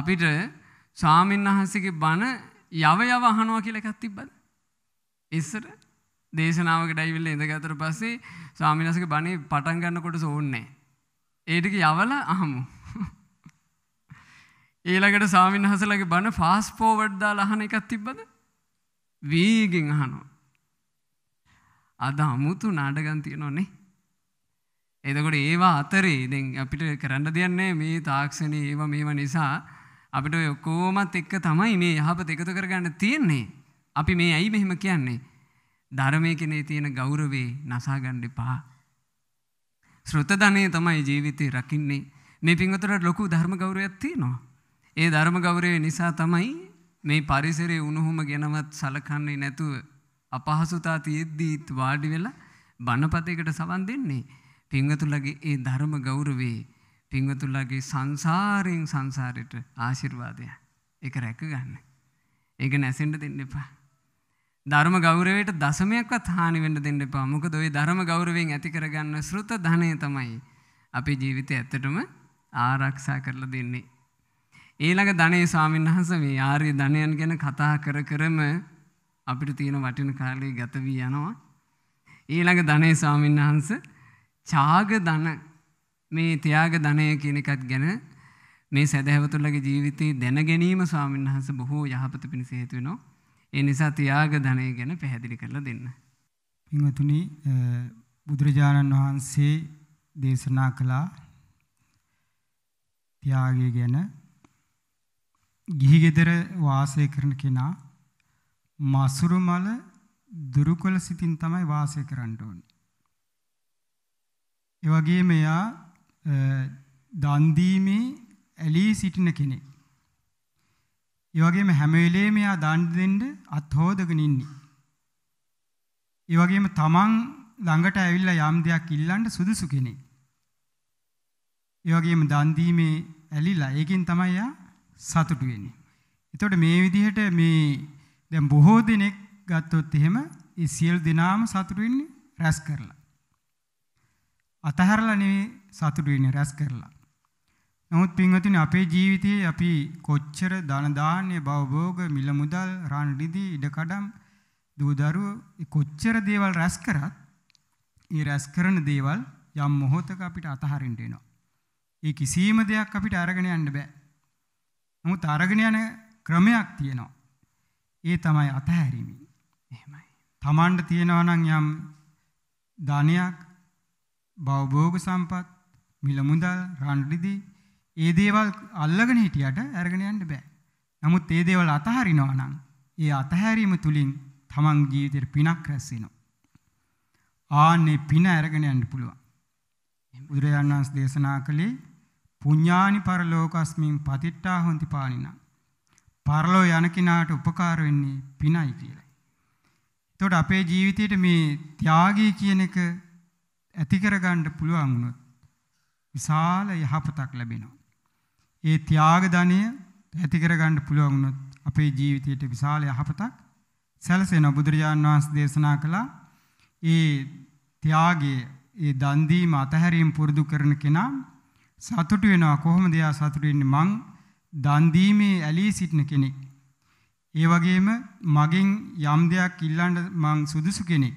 අපිට ස්වාමීන් වහන්සේගේ බණ යව යව අහනවා කියලා එකක් තිබ්බද? ඉස්සර දේශනාවකට ඇවිල්ලා ඉඳගත්තට පස්සේ ස්වාමීන් වහන්සේගේ බණේ පටන් ගන්නකොට සෝන්නේ. ඒ ටික යවලා අහමු. ඒලකට සාමීන් හසලගේ බණ ෆාස් පෝවඩ්දා ලහන එකත් තිබ්බද වීගෙන් අහනවා. අද අමුතු නාඩගන් තියෙනොන්නේ. එතකොට ඒවා අතරේ දෙන් අපිට කරන්න දෙයන්නේ මේ තාක්ෂණය ඒවා මේව නිසා අපිට ඔක්කෝමත් එක්ක තමයි මේ යහපත එකතු කරගන්න තියෙන්නේ. අපි මේ ඇයි මෙහෙම කියන්නේ. ධර්මය කෙනේ තියෙන ගෞරවේ නසාගණ්ඩි පා. ශ්‍රෘතධනය තමයි ජීවිතය රකින්නේ මේ පින්වතුරට ලොකු ධර්ම ගෞරයක් තියෙනවා. ඒ ධර්ම ගෞරවය නිසා තමයි මේ පරිසරයේ උණුහුම ගැනවත් සලකන්නේ නැතුව අපහසුතා තියෙද්දිත් වාඩි වෙලා බණපතේකට සවන් දෙන්නේ පින්වතුලගේ ඒ ධර්ම ගෞරවේ පින්වතුලගේ සංසාරයෙන් සංසාරයට ආශිර්වාදය. ඒක රැක ගන්න. ඒක නැසෙන්න දෙන්න එපා. ධර්ම ගෞරවයට දශමයක්වත් හානි වෙන්න දෙන්න එපා. මොකද ওই ධර්ම ගෞරවයෙන් ඇති කරගන්න ශ්‍රුත ධනය තමයි අපේ ජීවිතය ඇත්තටම ආරක්ෂා කරලා දෙන්නේ. ඊළඟ ධනේ ස්වාමීන් වහන්සේ මේ ආර්ය ධනයන් ගැන කතා කර කරම අපිට තියෙන වටින කාලය ගත වී යනවා. ඊළඟ ධනේ ස්වාමීන් වහන්සේ ඡාග ධන මේ ත්‍යාග ධනය කියන එකත් ගැන මේ සදහැවතුලගේ ජීවිතේ දැන ගැනීම ස්වාමීන් වහන්සේ බොහෝ යහපත පිණිස හේතු වෙනවා. ඒ නිසා ත්‍යාග ධනය ගැන පැහැදිලි කරලා දෙන්න. පින්වතුනි බුදුරජාණන් වහන්සේ දේශනා කළා ත්‍යාගය ගැන ගිහිගෙදර වාසය කරන කෙනා මසුරු මල දුරුකල සිතින් තමයි වාසය කරන්න ඕනේ. ඒ වගේම එයා දන් දීමේ ඇලී සිටින කෙනෙක්. ඒ වගේම හැම වෙලේම එයා දන් දෙන්න අත්හොදගෙන ඉන්නේ. ඒ වගේම තමන් ළඟට ඇවිල්ලා යම් දෙයක් ඉල්ලන්න සුදුසු කෙනෙක්. ඒ වගේම දන් දීමේ ඇලිලා ඒකෙන් තමයි එයා සතුටු වෙන්නේ. එතකොට මේ විදිහට මේ දැන් බොහෝ දිනෙක ගත්තොත් එහෙම ඒ සියලු දිනාම සතුටු වෙන්නේ රැස් කරලා. අතහැරලා නෙවෙයි සතුටු වෙන්නේ රැස් කරලා. නමුත් පින්වතුනි අපේ ජීවිතයේ අපි කොච්චර ධන දාහණ්‍ය භවභෝග මිල මුදල් රාණ රිදි ඉඩකඩම් දූ දරුවෝ කොච්චර දේවල් රැස් කරත් ඒ රැස් කරන දේවල් යම් මොහොතක අපිට අතහරින්න වෙනවා. ඒ කිසිම දෙයක් අපිට අරගෙන යන්න බෑ. නමුත් අරගෙන යන ක්‍රමයක් තියෙනවා. ඒ තමයි අතහැරීම. එහෙමයි. Tamanට තියෙනවා නම් යම් ධනයක්, භවභෝග සම්පත්, මිල මුදල්, රන් රිදී ඒ දේවල් අල්ලගෙන හිටියට අරගෙන යන්න බෑ. නමුත් ඒ දේවල් අතහරිනවා නම් ඒ අතහැරීම තුලින් Taman ජීවිතේට පිනක් රැස් වෙනවා. ආන්නේ පින අරගෙන යන්න පුළුවන්. බුදුරජාණන් වහන්සේ දේශනා කළේ පුඤ්ඤානි පරලෝකස්මින් පතිට්ඨා හොಂತಿ පානිනා. පරලෝ යන කිනාට උපකාර වෙන්නේ පිනයි කියලා. එතකොට අපේ ජීවිතේට මේ ත්‍යාගය කියන එක ඇති කරගන්න පුළුවන් වුණොත් විශාල යහපතක් ලැබෙනවා. ඒ ත්‍යාග ධනය ඇති කරගන්න පුළුවන් වුණොත් අපේ ජීවිතයට විශාල යහපතක් සැලසෙනවා. බුදුරජාන් වහන්සේ දේශනා කළා ඒ ත්‍යාගයේ ඒ දන් දීම අතහැරීම පුරුදු කරන කෙනා සතුටු වෙනවා කොහොමද එයා සතුටු වෙන්නේ මං දන් දීමේ ඇලී සිටින කෙනෙක්. ඒ වගේම මගෙන් යම් දෙයක් ඉල්ලන්න මං සුදුසු කෙනෙක්.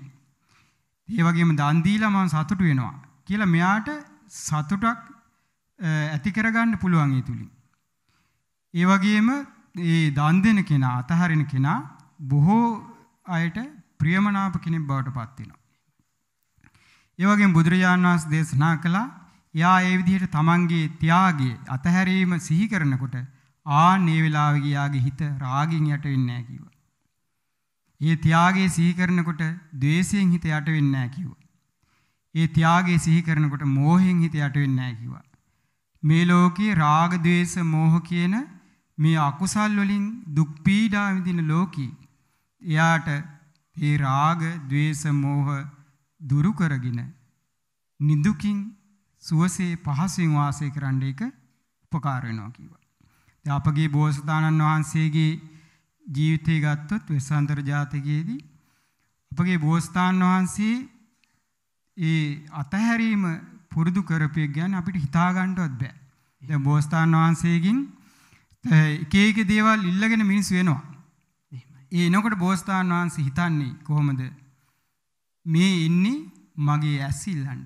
ඒ වගේම දන් දීලා මං සතුටු වෙනවා කියලා මෙයාට සතුටක් ඇති කරගන්න පුළුවන් ඒ තුලින්. ඒ වගේම ඒ දන් දෙන කෙනා අතහරින කෙනා බොහෝ අයට ප්‍රියමනාප කෙනෙක් බවට පත් වෙනවා. ඒ වගේම බුදුරජාණන් වහන්සේ දේශනා කළා එයා ඒ විදිහට තමන්ගේ ත්‍යාගයේ අතහැරීම සිහි කරනකොට ආන් මේ වෙලාවේ ගියාගේ හිත රාගින් යට වෙන්නේ නැහැ කිව්වා. ඒ ත්‍යාගයේ සිහි කරනකොට ද්වේෂයෙන් හිත යට වෙන්නේ නැහැ කිව්වා. ඒ ත්‍යාගයේ සිහි කරනකොට මෝහයෙන් හිත යට වෙන්නේ නැහැ කිව්වා. මේ ලෝකේ රාග ద్వේස මෝහ කියන මේ අකුසල් වලින් දුක් පීඩා විඳින ලෝකී එයාට මේ රාග ద్వේස මෝහ දුරු කරගෙන නිදුකින් සුවසේ පහසුවෙන් වාසය කරන්න ඒක උපකාර වෙනවා කිව්වා. දැන් අපගේ බෝසතාණන් වහන්සේගේ ජීවිතය ගත්තොත් වෙස්සාන්තර ජාතකයේදී අපගේ බෝසතාණන් වහන්සේ ඒ අතහැරීම පුරුදු කරපිය ගැන අපිට හිතා ගන්නවත් බෑ. දැන් බෝසතාණන් වහන්සේගෙන් එක එක දේවල් ඉල්ලගෙන මිනිස් වෙනවා. ඒ එනකොට බෝසතාණන් වහන්සේ හිතන්නේ කොහොමද මේ ඉන්නේ මගේ ඇස් ඉල්ලන්න.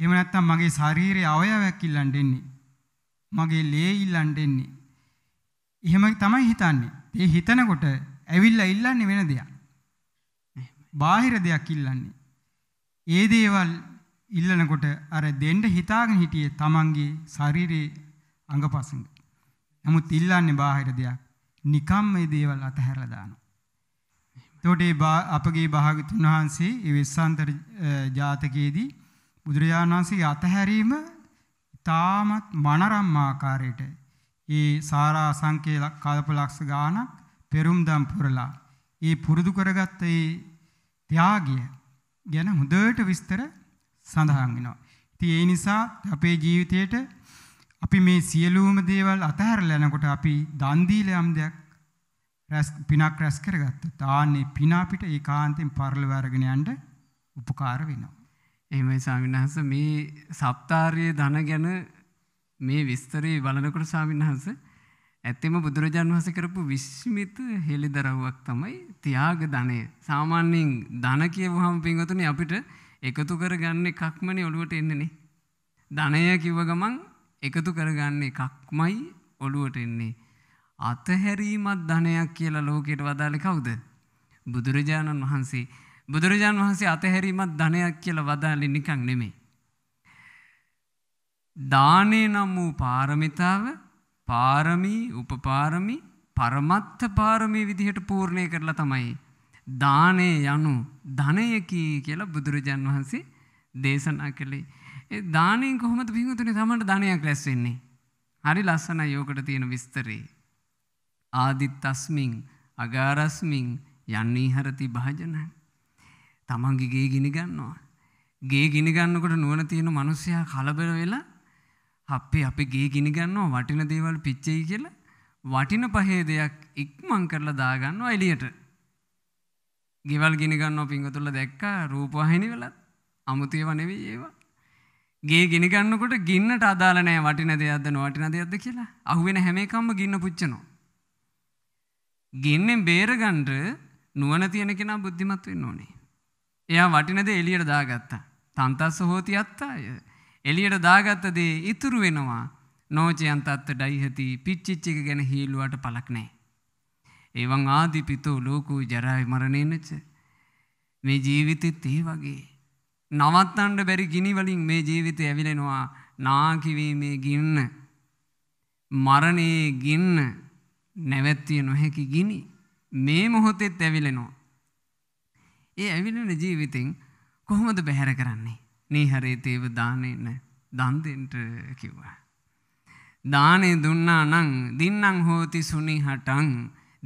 එහෙම නැත්නම් මගේ ශරීරයේ අවයවයක් ඉල්ලන්න එන්නේ. මගේ ලේ ඉල්ලන්න එන්නේ. එහෙම තමයි හිතන්නේ. ඒ හිතනකොට ඇවිල්ලා ඉල්ලන්නේ වෙන දෙයක්. බාහිර දෙයක් ඉල්ලන්නේ. ඒ දේවල් ඉල්ලනකොට අර දෙන්න හිතාගෙන හිටියේ Tamanගේ ශරීරයේ අංගපසංග. නමුත් ඉල්ලන්නේ බාහිර දෙයක්. නිකම් මේ දේවල් අතහැරලා දානවා. එතකොට අපගේ භාගතුන් වහන්සේ ඒ වෙස්සාන්තර ජාතකයේදී බුදුරජාණන් වහන්සේ අතහැරීම ඉතාමත් මනරම් ආකාරයට ඒ සාරා සංකේ කල්පලක්ෂ ගානක් පෙරුම්දම් පුරලා ඒ පුරුදු කරගත්ත ඒ ත්‍යාගය ගැන හොඳට විස්තර සඳහන් වෙනවා. ඉතින් ඒ නිසා අපේ ජීවිතේට අපි මේ සියලුම දේවල් අතහැරලා යනකොට අපි දන් දීලා යම් දෙයක් රැස් පිනක් රැස් කරගත්තා. ආන්නේ පින අපිට ඒකාන්තයෙන් පරිලව අරගෙන යන්න උපකාර වෙනවා. එහෙමයි ස්වාමීන් වහන්සේ මේ සප්තාර්ය ධන ගැන මේ විස්තරේ බලනකොට ස්වාමීන් වහන්සේ ඇත්තෙම බුදුරජාන් වහන්සේ කරපු විශ්මිත හෙළිදරව්වක් තමයි ත්‍යාග ධනය. සාමාන්‍යයෙන් ධන කියවහම පින්වතුනි අපිට එකතු කරගන්න එකක්මනේ ඔළුවට එන්නේනේ. ධනය කිව්ව ගමන් එකතු කරගන්න එකක්මයි ඔළුවට එන්නේ. අතහැරීමත් ධනයක් කියලා ලෝකයට වදාළේ කවුද? බුදුරජාණන් වහන්සේ. බුදුරජාන් වහන්සේ අතහැරීමත් ධනයක් කියල වදාලි නිකං නෙමේ. දානේ නම් වූ පාරමිතාව පාරමී උපපාරමි පරමත්ත පාරමී විදිහට පූර්ණය කරලා තමයි. දානය යනු ධනයකි කියලා බුදුරජාන් වහන්සේ දේශනා කළේ. ඒ දානයෙන් කොහොමද පිහතුනි තමට ධනයක් ලැස්වෙන්නේ. හරි ලස්සන යෝකට තියෙන විස්තරේ. ආදිත් තස්මින් අගාරස්මින් යන්නේ හරති භාජනන්. තමන්ගේ ගේ ගිනි ගන්නවා. ගේ ගිනි ගන්නකොට නුවණ තියෙන මිනිස්සයා කලබල වෙලා අපේ අපේ ගේ ගිනි ගන්නවා වටින දේවල් පිච්චෙයි කියලා වටින පහේ දෙයක් ඉක්මන් කරලා දාගන්නවා එළියට. ගෙවල් ගිනි ගන්නවා පිංගතුල්ලා දැක්කා රූපවාහිනී වලත් අමුතු ඒවා නෙවෙයි ඒවා. ගේ ගිනි ගන්නකොට ගින්නට අදාළ නැහැ වටින දෙයක්ද නොවටින දෙයක්ද කියලා. අහුවෙන හැම එකක්ම ගින්න පුච්චනවා. ගින්නෙන් බේරගන්න නුවණ තියෙන කෙනා බුද්ධිමත් වෙන්න ඕනේ. එයා වටිනද එලියට දාගත්තා. තන්තස්ස හෝති අත්තා. එලියට දාගත්තදේ ඉතුරු වෙනවා. නෝජයන් තත්ත ඩයිහති පිච්චිච්ච එක ගැන හීලුවට පලක් නෑ. ඒවන් ආදිපිතෝ ලෝකූ ජරායි මරණයනච. මේ ජීවිතෙත් ඒ වගේ. නවත්තන්ඩ බැරි ගිනිවලින් මේ ජීවිතය ඇවිලෙනවා නාකිවීමේ ගින්න. මරණයේ ගින්න නැවැත්තිය නොහැකි ගිනි. මේ මොහොතෙත් ඇවිලෙනවා. ඒ ඇවිලෙන ජීවිතෙන් කොහොමද බැහැර කරන්නේ? මේ හැරේ තේව දාන්නේ නැහැ. දන් දෙන්නට කිව්වා. දානේ දුන්නා නම් දින්නම් හෝති සුනිහටං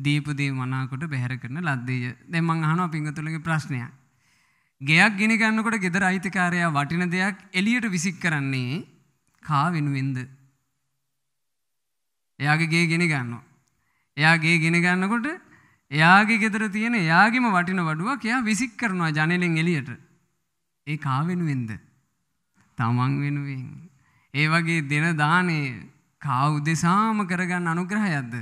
දීපදී මනාකොට බැහැර කරන ලද්දේය. දැන් මං අහනවා පිංගතුලගේ ප්‍රශ්නයක්. ගෙයක් ගිනි ගන්නකොට ගෙදර අයිතිකාරයා වටින දෙයක් එළියට විසික් කරන්නේ කා වෙනුවෙන්ද? එයාගේ ගේ ගෙන ගන්නවා. එයා ගේ ගෙන ගන්නකොට එයාගේ ගෙදර තියෙන එයාගේම වටින වඩුවක් එයා විසික් කරනවා ජනෙලෙන් එළියට. ඒ කා වෙනුවෙන්ද? තමන් වෙනුවෙන්. ඒ වගේ දෙන දානේ කා උදෙසාම කරගන්න අනුග්‍රහයක්ද?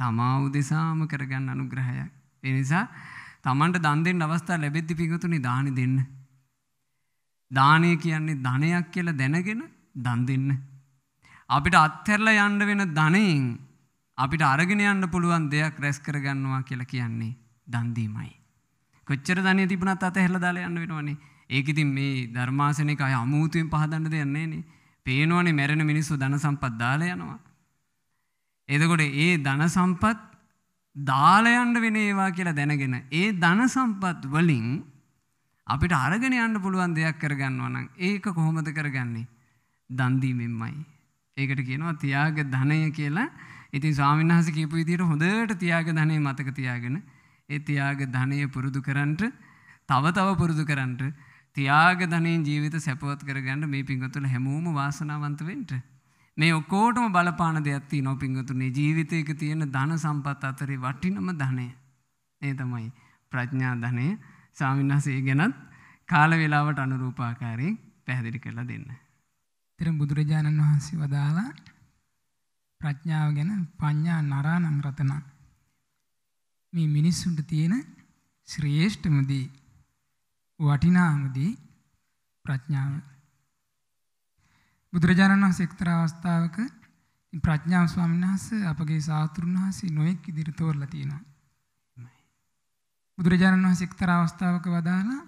තමා උදෙසාම කරගන්න අනුග්‍රහයක්. ඒ නිසා තමන්ට දන් දෙන්න අවස්ථාව ලැබෙද්දි පිඟුතුනේ දානි දෙන්න. දානය කියන්නේ ධනයක් කියලා දැනගෙන දන් දෙන්න. අපිට අත්හැරලා යන්න වෙන ධනෙන් අපිට අරගෙන යන්න පුළුවන් දෙයක් රැස් කරගන්නවා කියලා කියන්නේ දන් දීමයි. කොච්චර ධනිය තිබුණත් අතහැරලා දාලා යන්න වෙනවනේ. ඒක ඉතින් මේ ධර්මාසනික අය අමුතුවෙන් පහදන්න දෙයක් නැහැනේ. පේනවනේ මැරෙන මිනිස්සු ධන සම්පත් දාලා යනවා. එතකොට ඒ ධන සම්පත් දාලා යන්න වෙන ඒවා කියලා දැනගෙන ඒ ධන සම්පත් වලින් අපිට අරගෙන යන්න පුළුවන් දෙයක් කරගන්නවා නම් ඒක කොහොමද කරගන්නේ? දන් දීමෙන්මයි. ඒකට කියනවා තියාග ධනය කියලා ඉතින් ස්වාමීන් වහන්සේ කියපු විදිහට හොඳට තියාග ධනෙ මතක තියාගෙන ඒ තියාග ධනෙ පුරුදු කරන්ට තව තව පුරුදු කරන්ට තියාග ධනෙන් ජීවිත සැපවත් කරගන්න මේ පිංගතුල හැමෝම වාසනාවන්ත වෙන්න. මේ ඔක්කොටම බලපාන දෙයක් තියෙනවා පිංගතුනේ ජීවිතයක තියෙන ධන සම්පත් අතරේ වටිනම ධනය. ඒ තමයි ප්‍රඥා ධනය. ස්වාමීන් වහන්සේ ගැනත් කාල වේලාවට අනුරූපාකාරයෙන් පැහැදිලි කරලා දෙන්න. ඊට බුදුරජාණන් වහන්සේ වදාලා ප්‍රඥාව ගැන පඤ්ඤා නරාණං රතන මේ මිනිස්සුන්ට තියෙන ශ්‍රේෂ්ඨම දේ වටිනාම දේ ප්‍රඥාව බුදුරජාණන් වහන්සේ එක්තරා අවස්ථාවක ප්‍රඥා ස්වාමීන් වහන්සේ අපගේ සාතුරුන් වහන්සේ නොඑක් ඉදිරියට තෝරලා තියෙනවා බුදුරජාණන් වහන්සේ එක්තරා අවස්ථාවක වදාලා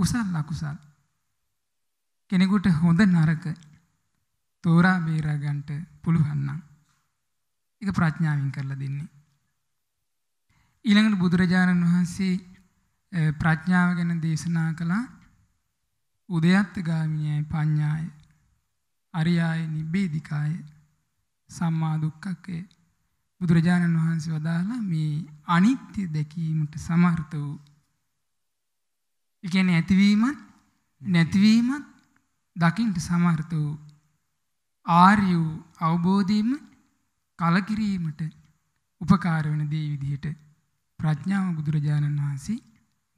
කුසල් අකුසල් කෙනෙකුට හොඳ නරක තෝරා බේරා ගන්න පුළුවන් නම් ඒක ප්‍රඥාවෙන් කරලා දෙන්නේ. ඊළඟට බුදුරජාණන් වහන්සේ ප්‍රඥාව ගැන දේශනා කළා උදයත් ගාමිනියයි පඤ්ඤාය අරියාය නිබ්බේධිකාය සම්මා දුක්ඛකය බුදුරජාණන් වහන්සේ වදාලා මේ අනිත්‍ය දැකීමට සමර්ථ වූ ඒ කියන්නේ ඇතිවීමත් නැතිවීමත් දකින්න සමර්ථ වූ ආර්ය වූ අවබෝධයෙන්ම කලකිරීමට උපකාර වෙන දේ විදිහට ප්‍රඥාව බුදුරජාණන් වහන්සේ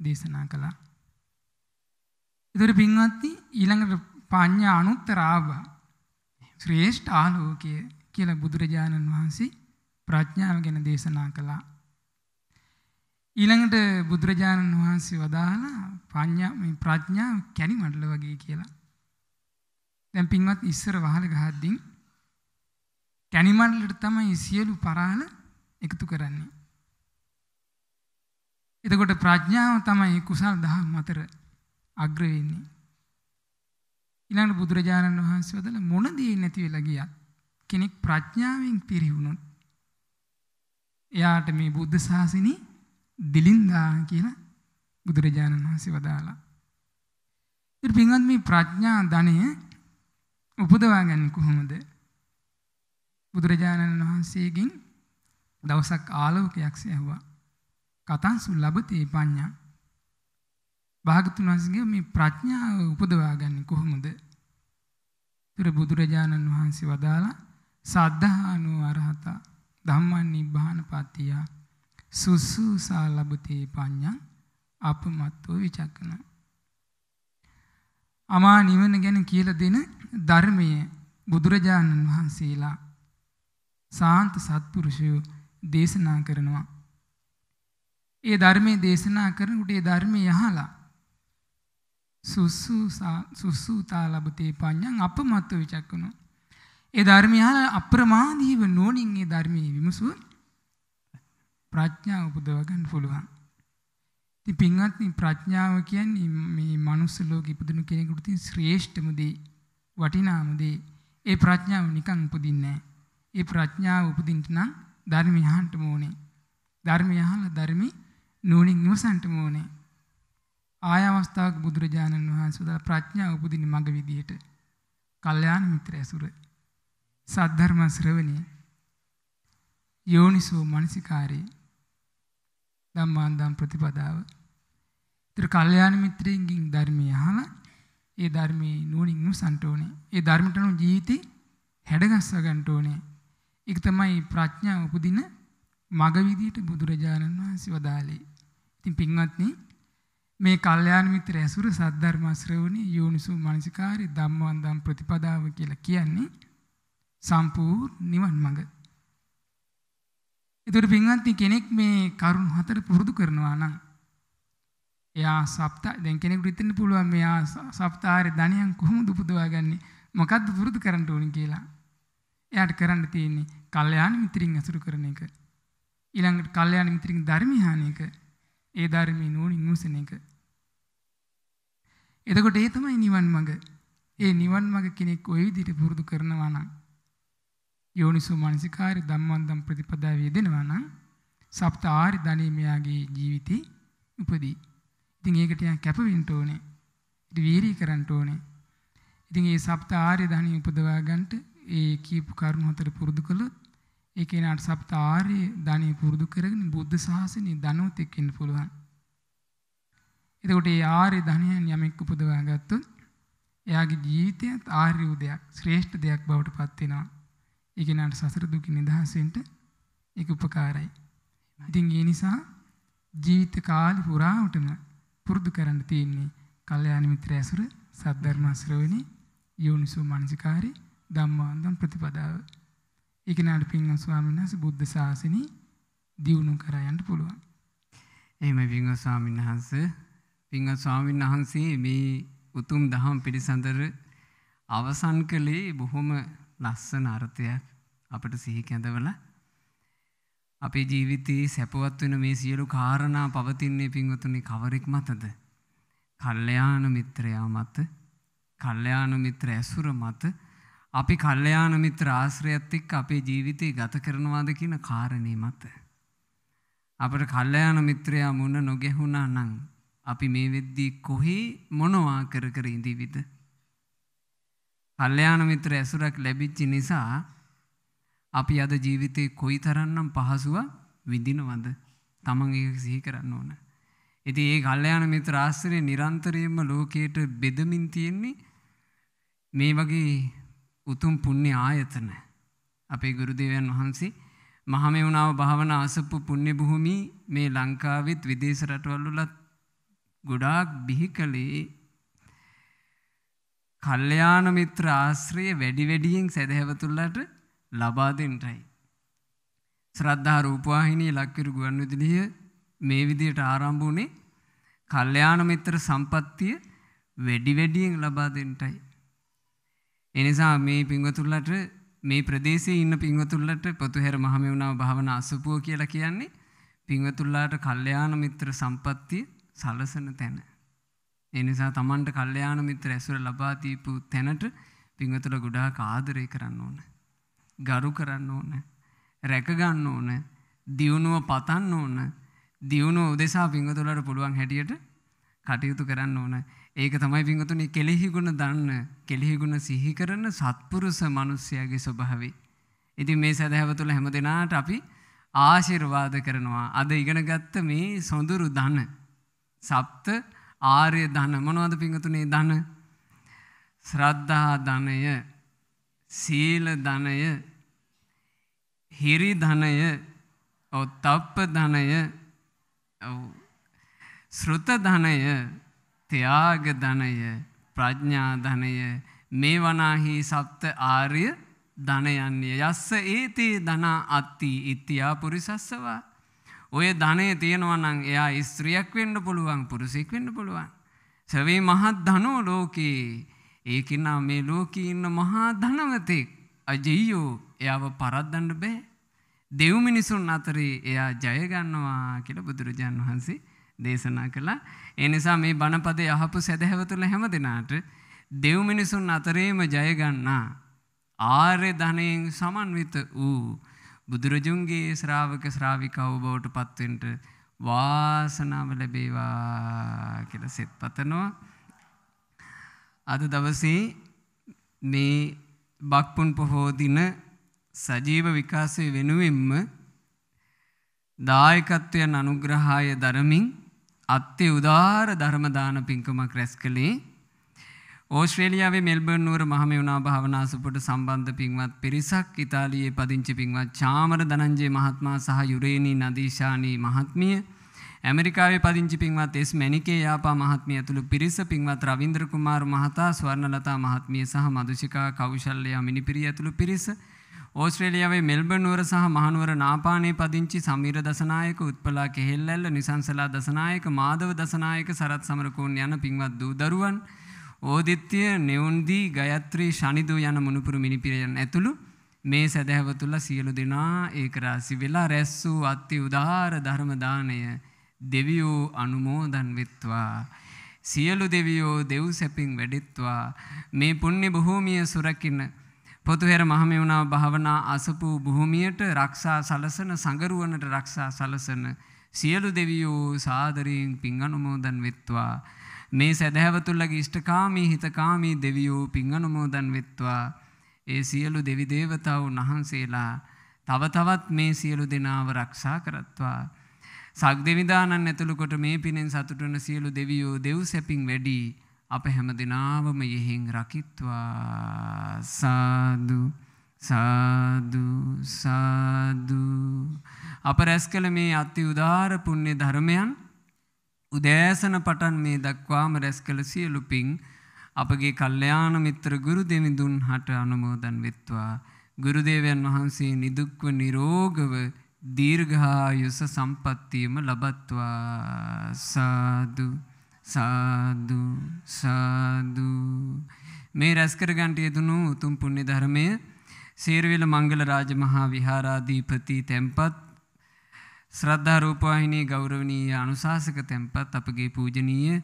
දේශනා කළා. ඉතින් පින්වත්නි ඊළඟට පඤ්ඤා අනුත්තර ආභා ශ්‍රේෂ්ඨ ආලෝකය කියලා බුදුරජාණන් වහන්සේ ප්‍රඥාව ගැන දේශනා කළා. ඊළඟට බුදුරජාණන් වහන්සේ වදාලා ප්‍රඥා මේ ප්‍රඥාව කැණි මඩල වගේ කියලා දැන් පින්වත් ඉස්සර වහල ගහද්දී කැණිමඩලට තමයි සියලු පරාණ එකතු කරන්නේ. එතකොට ප්‍රඥාව තමයි කුසල් දහම් අතර අග්‍ර වෙන්නේ. ඊළඟට බුදුරජාණන් වහන්සේ වදල මොන දේ නැති වෙලා ගියත් කෙනෙක් ප්‍රඥාවෙන් පිරිහුණොත් එයාට මේ බුද්ධ ශාසනේ දිලින්දා කියලා බුදුරජාණන් වහන්සේ වදාලා. ඉතින් මේ ප්‍රඥා ධනය උපදවාගන්න කොහොමද බුදුරජාණන් වහන්සේගෙන් දවසක් ආලෝකයක් සැහුවා කතන්සු ලබතේ පඤ්ඤා භාගතුන් වහන්සේගේ මේ ප්‍රඥාව උපදවාගන්නේ කොහොමද? ඊට බුදුරජාණන් වහන්සේ වදාලා සද්ධානෝ අරහත ධම්මං නිබ්බානපත්තිය සුසුසා ලබතේ පඤ්ඤං අපමත්තෝ විචක්කන අමා නිවන ගැන කියලා දෙන ධර්මයේ බුදුරජාණන් වහන්සේලා සාන්ත සත්පුරුෂයෝ දේශනා කරනවා. ඒ ධර්මයේ දේශනා කරනකොට ඒ ධර්මයේ යහලා සුසුසා සුසුතා ලබතේ පඤ්ඤං අපමත්ව විචක්කනෝ. ඒ ධර්මය අහලා අප්‍රමාදීව නෝනින් ඒ ධර්මයේ විමසුව ප්‍රඥාව උපදව ගන්න පුළුවන්. ඉතින් පින්වත්නි ප්‍රඥාව කියන්නේ මේ මනුස්ස ලෝකෙ ඉපදුණු කෙනෙකුට තියෙන ශ්‍රේෂ්ඨම දේ වටිනාම දේ. ඒ ප්‍රඥාව නිකන් උපදින්නේ නැහැ. ඒ ප්‍රඥාව උපදින්න නම් ධර්මය අහන්නම ඕනේ. ධර්මය අහලා ධර්මී නුවණින් ඉවසන්නම ඕනේ. ආය අවස්ථාවක බුදුරජාණන් වහන්සේ උදා ප්‍රඥාව උපදින මඟ විදියට කල්යාණ මිත්‍ර ඇසුර සද්ධර්ම ශ්‍රවණිය යෝනිසෝ මනසිකාරේ ධම්මාන්දම් ප්‍රතිපදාව. ඒතර කල්යාණ මිත්‍රයෙන්ගින් ධර්මය අහලා ඒ ධර්මයේ නුවණින් උසන්ට ඕනේ. ඒ ධර්මයට අනුව ජීවිතේ හැඩගස්ස ගන්නට ඕනේ. ඒක තමයි ප්‍රඥාව උපදින මග විදියට බුදුරජාණන් වහන්සේ වදාළේ. ඉතින් පින්වත්නි මේ කල්යාණ මිත්‍ර ඇසුර සද්ධර්ම ශ්‍රවණේ යෝනිසෝ මනසිකාරේ ධම්මවන්දම් ප්‍රතිපදාව කියලා කියන්නේ සම්පූර්ණ නිවන් මඟ. ඒතර පින්වත්නි කෙනෙක් මේ කරුණ හතර පුරුදු කරනවා නම් එයා සප්ත දැන් කෙනෙකුට හිතෙන්න පුළුවන් මෙයා සප්තාහාරේ ධනියන් කොහොමද උපදවාගන්නේ මොකද්ද පුරුදු කරන්න ඕනේ කියලා. එයාට කරන්න තියෙන්නේ කල්යාණ මිත්‍රින් අසුරු කරන එක. ඊළඟට කල්යාණ මිත්‍රින් ධර්මීහාන එක. ඒ ධර්මී නෝනින් උසන එක. එතකොට ඒ තමයි නිවන් මඟ. ඒ නිවන් මඟ කෙනෙක් ওই විදිහට පුරුදු කරනවා නම් යෝනිසෝ මනසිකාරය ධම්මන්තම් ප්‍රතිපදාව යෙදෙනවා නම් සප්ත ආරි ධනෙ මෙයාගේ ජීවිතේ උපදී. ඉතින් ඒකට යා කැපවෙන්න ඕනේ. ඉතින් වීරී කරන්න ඕනේ. ඉතින් මේ සප්ත ආරි ධනෙ උපදවා ගන්නට ඒ කීප කරුණු හතර පුරුදු කළොත් ඒ කෙනාට සප්ත ආර්ය ධනෙ පුරුදු කරගෙන බුද්ධ ශාසනය ධනවත් එක්කෙන්න පුළුවන්. එතකොට මේ ආර්ය ධනයන් යමෙක් උපදවා ගත්තොත් එයාගේ ජීවිතයත් ආර්ය උදයක් ශ්‍රේෂ්ඨ දෙයක් බවට පත් වෙනවා. ඒ කෙනාට සසර දුකින් නිදහස් වෙන්න ඒක උපකාරයි. ඉතින් ඒ නිසා ජීවිත කාලෙ පුරාවටම පුරුදු කරන්න තියෙන්නේ කල්යාණ මිත්‍ර ඇසුර, සද්ධර්ම ශ්‍රවණි, යෝනිසෝ මනසිකාරි, ධම්මාන්දම් ප්‍රතිපදාව. ඒ කෙනාට පින්වත් ස්වාමීන් වහන්සේ බුද්ධ ශාසනය දියුණු කර යන්න පුළුවන්. එහෙමයි පින්වත් ස්වාමීන් වහන්සේ. පින්වත් ස්වාමීන් වහන්සේ මේ උතුම් දහම් පිළිසඳර අවසන් කළේ බොහොම ලස්සන අර්ථයක් අපට සිහි කැඳවල අපේ ජීවිතයේ සැපවත් වෙන මේ සියලු කාරණා පවතින්නේ පින්වතුනි කවරෙක් මතද? කල්යාණ මිත්‍රයා මත, කල්යාණ මිත්‍ර ඇසුර මත අපි කල්යාණ මිත්‍ර ආශ්‍රයත් එක්ක අපේ ජීවිතය ගත කරනවාද කියන කාරණේ මත අපට කල්යාණ මිත්‍රයා මුණ නොගැහුණා නම් අපි මේ වෙද්දී කොහේ මොනවා කර කර ඉඳීවිද? කල්යාණ මිත්‍ර ඇසුරක් ලැබිච්ච නිසා අපි අද ජීවිතේ කොයිතරම්නම් පහසුව විඳිනවද? තමන් ඒක සිහි කරන්න ඕන. ඉතින් ඒ කල්යාණ මිත්‍ර ආශ්‍රය නිරන්තරයෙන්ම ලෝකයට බෙදමින් තියෙන්නේ මේ වගේ උතුම් පුණ්‍ය ආයතන. අපේ ගුරුදේවයන් වහන්සේ මහමෙවුනාව භාවනා අසපු පුණ්‍ය භූමි මේ ලංකාවෙත් විදේශ රටවල් වලත් ගොඩාක් බිහි කළේ කල්යාණ මිත්‍ර ආශ්‍රය වැඩි වැඩියෙන් සදහැවතුල්ලට ලබා දෙන්නයි. ශ්‍රද්ධා රූපවාහිනී ලක්කිරු ගුවන්විදුලිය මේ විදියට ආරම්භ වුණේ කල්යාණ මිත්‍ර සම්පත්තිය වැඩි වැඩියෙන් ලබා දෙන්නයි. එනිසා මේ පින්වතුන්ලට මේ ප්‍රදේශයේ ඉන්න පින්වතුන්ලට පොතුහැර මහමෙවුනාව භාවනා අසපුව කියලා කියන්නේ පින්වතුන්ලාට කල්යාණ මිත්‍ර සම්පත්තිය සලසන තැන. ඒ නිසා Tamanට කල්යාණ මිත්‍ර ඇසුර ලබා දීපු තැනට පින්වතුල ගොඩාක් ආදරය කරන්න ඕන. ගරු කරන්න ඕන. රැක ගන්න ඕන. දියුණුව පතන්න ඕන. දියුණුව උදෙසා පින්වතුලට පුළුවන් හැටියට කටයුතු කරන්න ඕන. ඒක තමයි පින්වතුනි කෙලෙහි ගුණ දන්න, කෙලෙහි ගුණ සිහි කරන සත්පුරුෂ මිනිසයාගේ ස්වභාවය. ඉතින් මේ සදහව තුළ හැම දිනාට අපි ආශිර්වාද කරනවා. අද ඉගෙනගත්ත මේ සොඳුරු ධන, සප්ත ආර්ය ධන මොනවද පිංහතුනේ ධන ශ්‍රද්ධා ධනය සීල ධනය හිරි ධනය ඔව් තප්ප ධනය ඔව් ශ්‍රුත ධනය ත්‍යාග ධනය ප්‍රඥා ධනය මේ වනාහි සප්ත ආර්ය ධනයන්නේ යස්ස ඒතේ ධනා අත්ති ඉත්‍යා පුරිසස්සවා ඔය ධනය තියෙනවා නම් එයා ස්ත්‍රියක් වෙන්න පුළුවන් පුරුෂෙක් වෙන්න පුළුවන්. සවේ මහත් ධනෝ ලෝකේ ඒකෙන මේ ලෝකේ ඉන්න මහා ධනවතෙක් අජෙයෝ එයාව පරද්දන්න බෑ. දෙව් මිනිසුන් අතරේ එයා ජය ගන්නවා කියලා බුදුරජාන් වහන්සේ දේශනා කළා. ඒ නිසා මේ බණපදේ අහපු සදහැවතුල හැම දිනාට දෙව් මිනිසුන් අතරේම ජය ගන්නා ආර්ය ධනයෙන් සමන්විත වූ බුදුරජුන්ගේ ශ්‍රාවක ශ්‍රාවිකාව බවට පත්වෙන්ට වාසනාව ලැබේවා කියලා සෙත් පතනවා. අද දවසේ මේ බක්පුන් පොහෝ දින සජීව විකාශය වෙනුවෙන්ම දායකත්වයන් අනුග්‍රහය දරමින් අත්ති උදාාර ධර්මදාන පින්කමක් රැස් කළේ ඕස්ට්‍රේලියාවේ මෙල්බර්න් නුවර මහමෙවුනා භාවනාසුපට සම්බන්ධ පින්වත් පිරිසක් ඉතාලියේ පදිංචි පින්වත් චාමර ධනංජය මහත්මයා සහ යුරේනී නදීශානී මහත්මිය ඇමරිකාවේ පදිංචි පින්වත් එස් මැනිකේ යාපා මහත්මිය ඇතුළු පිරිස පින්වත් රවින්ද්‍ර කුමාර් මහතා ස්වර්ණලතා මහත්මිය සහ මදුෂිකා කෞශල්‍ය මිනිපිරිය ඇතුළු පිරිස ඕස්ට්‍රේලියාවේ මෙල්බර්න් නුවර සහ මහනුවර නාපානේ පදිංචි සමීර දසනායක උත්පලා කෙහෙල්ලැල්ල නිසංසලා දසනායක මාදව දසනායක සරත් සමරකෝන් යන පින්වත් දූ දරුවන් ඕදිත්‍ය නෙවුන්දී ගයත්‍රී ශනිදු යන මුණුපුරු මිනිපිරයන් ඇතුළු මේ සැදැහැව තුල සියලු දෙනා ඒකරාසි වෙලා රැස් වූ අති උදාාර ධර්ම දාණය දෙවියෝ අනුමෝදන් වෙත්වා සියලු දෙවියෝ දෙව් සැපින් වැඩෙත්වා මේ පුණ්‍ය භූමිය සුරකින්න පොතුහෙර මහමෙවුනා භාවනා අසපු භූමියට රක්ෂා සලසන සංගරුවනට රක්ෂා සලසන සියලු දෙවියෝ සාදරයෙන් පින් අනුමෝදන් වෙත්වා මේ සැදැහැවතුල්ලගේ ෂ්ඨකාමී හිතකාමී දෙවියූ පින් අනුමෝදන් වෙත්වා ඒ සියලු දෙවි දේවතාවුන් වහන්සේලා තව තවත් මේ සියලු දෙනාව රක්ෂා කරත්වා. සක් දෙවිදානන් ඇතුළුකොට මේ පිනෙන් සතුටන සියලු දෙවියෝ දෙව් සැපින් වැඩී අප හැම දෙනාවම යෙහින් රකිත්වා සාදුු. සාදු සාදු අප රැස් කළ මේ අති උදාර පුුණ්‍ය ධර්මයන් උදෑසන පටන් මේ දක්වාම රැස් කළ සියලු පිං අපගේ කල්යාණ මිත්‍ර ගුරු දෙවිඳුන් හට අනුමෝදන් වෙත්වා ගුරුදේවයන් වහන්සේ නිදුක්ව නිරෝගව දීර්ඝායුෂ සම්පත්තියම ලබත්වා සාදු සාදු සාදු මේ රැස්කර ගන්ට යෙදුණු උතුම් පුණ්‍ය ධර්මය සේරවිල මංගල රාජමහා විහාරාධිපති තැන්පත් ශ්‍රද්ධා රූපවාහිනී ගෞරවනීය අනුශාසක තැන්පත් අපගේ පූජනීය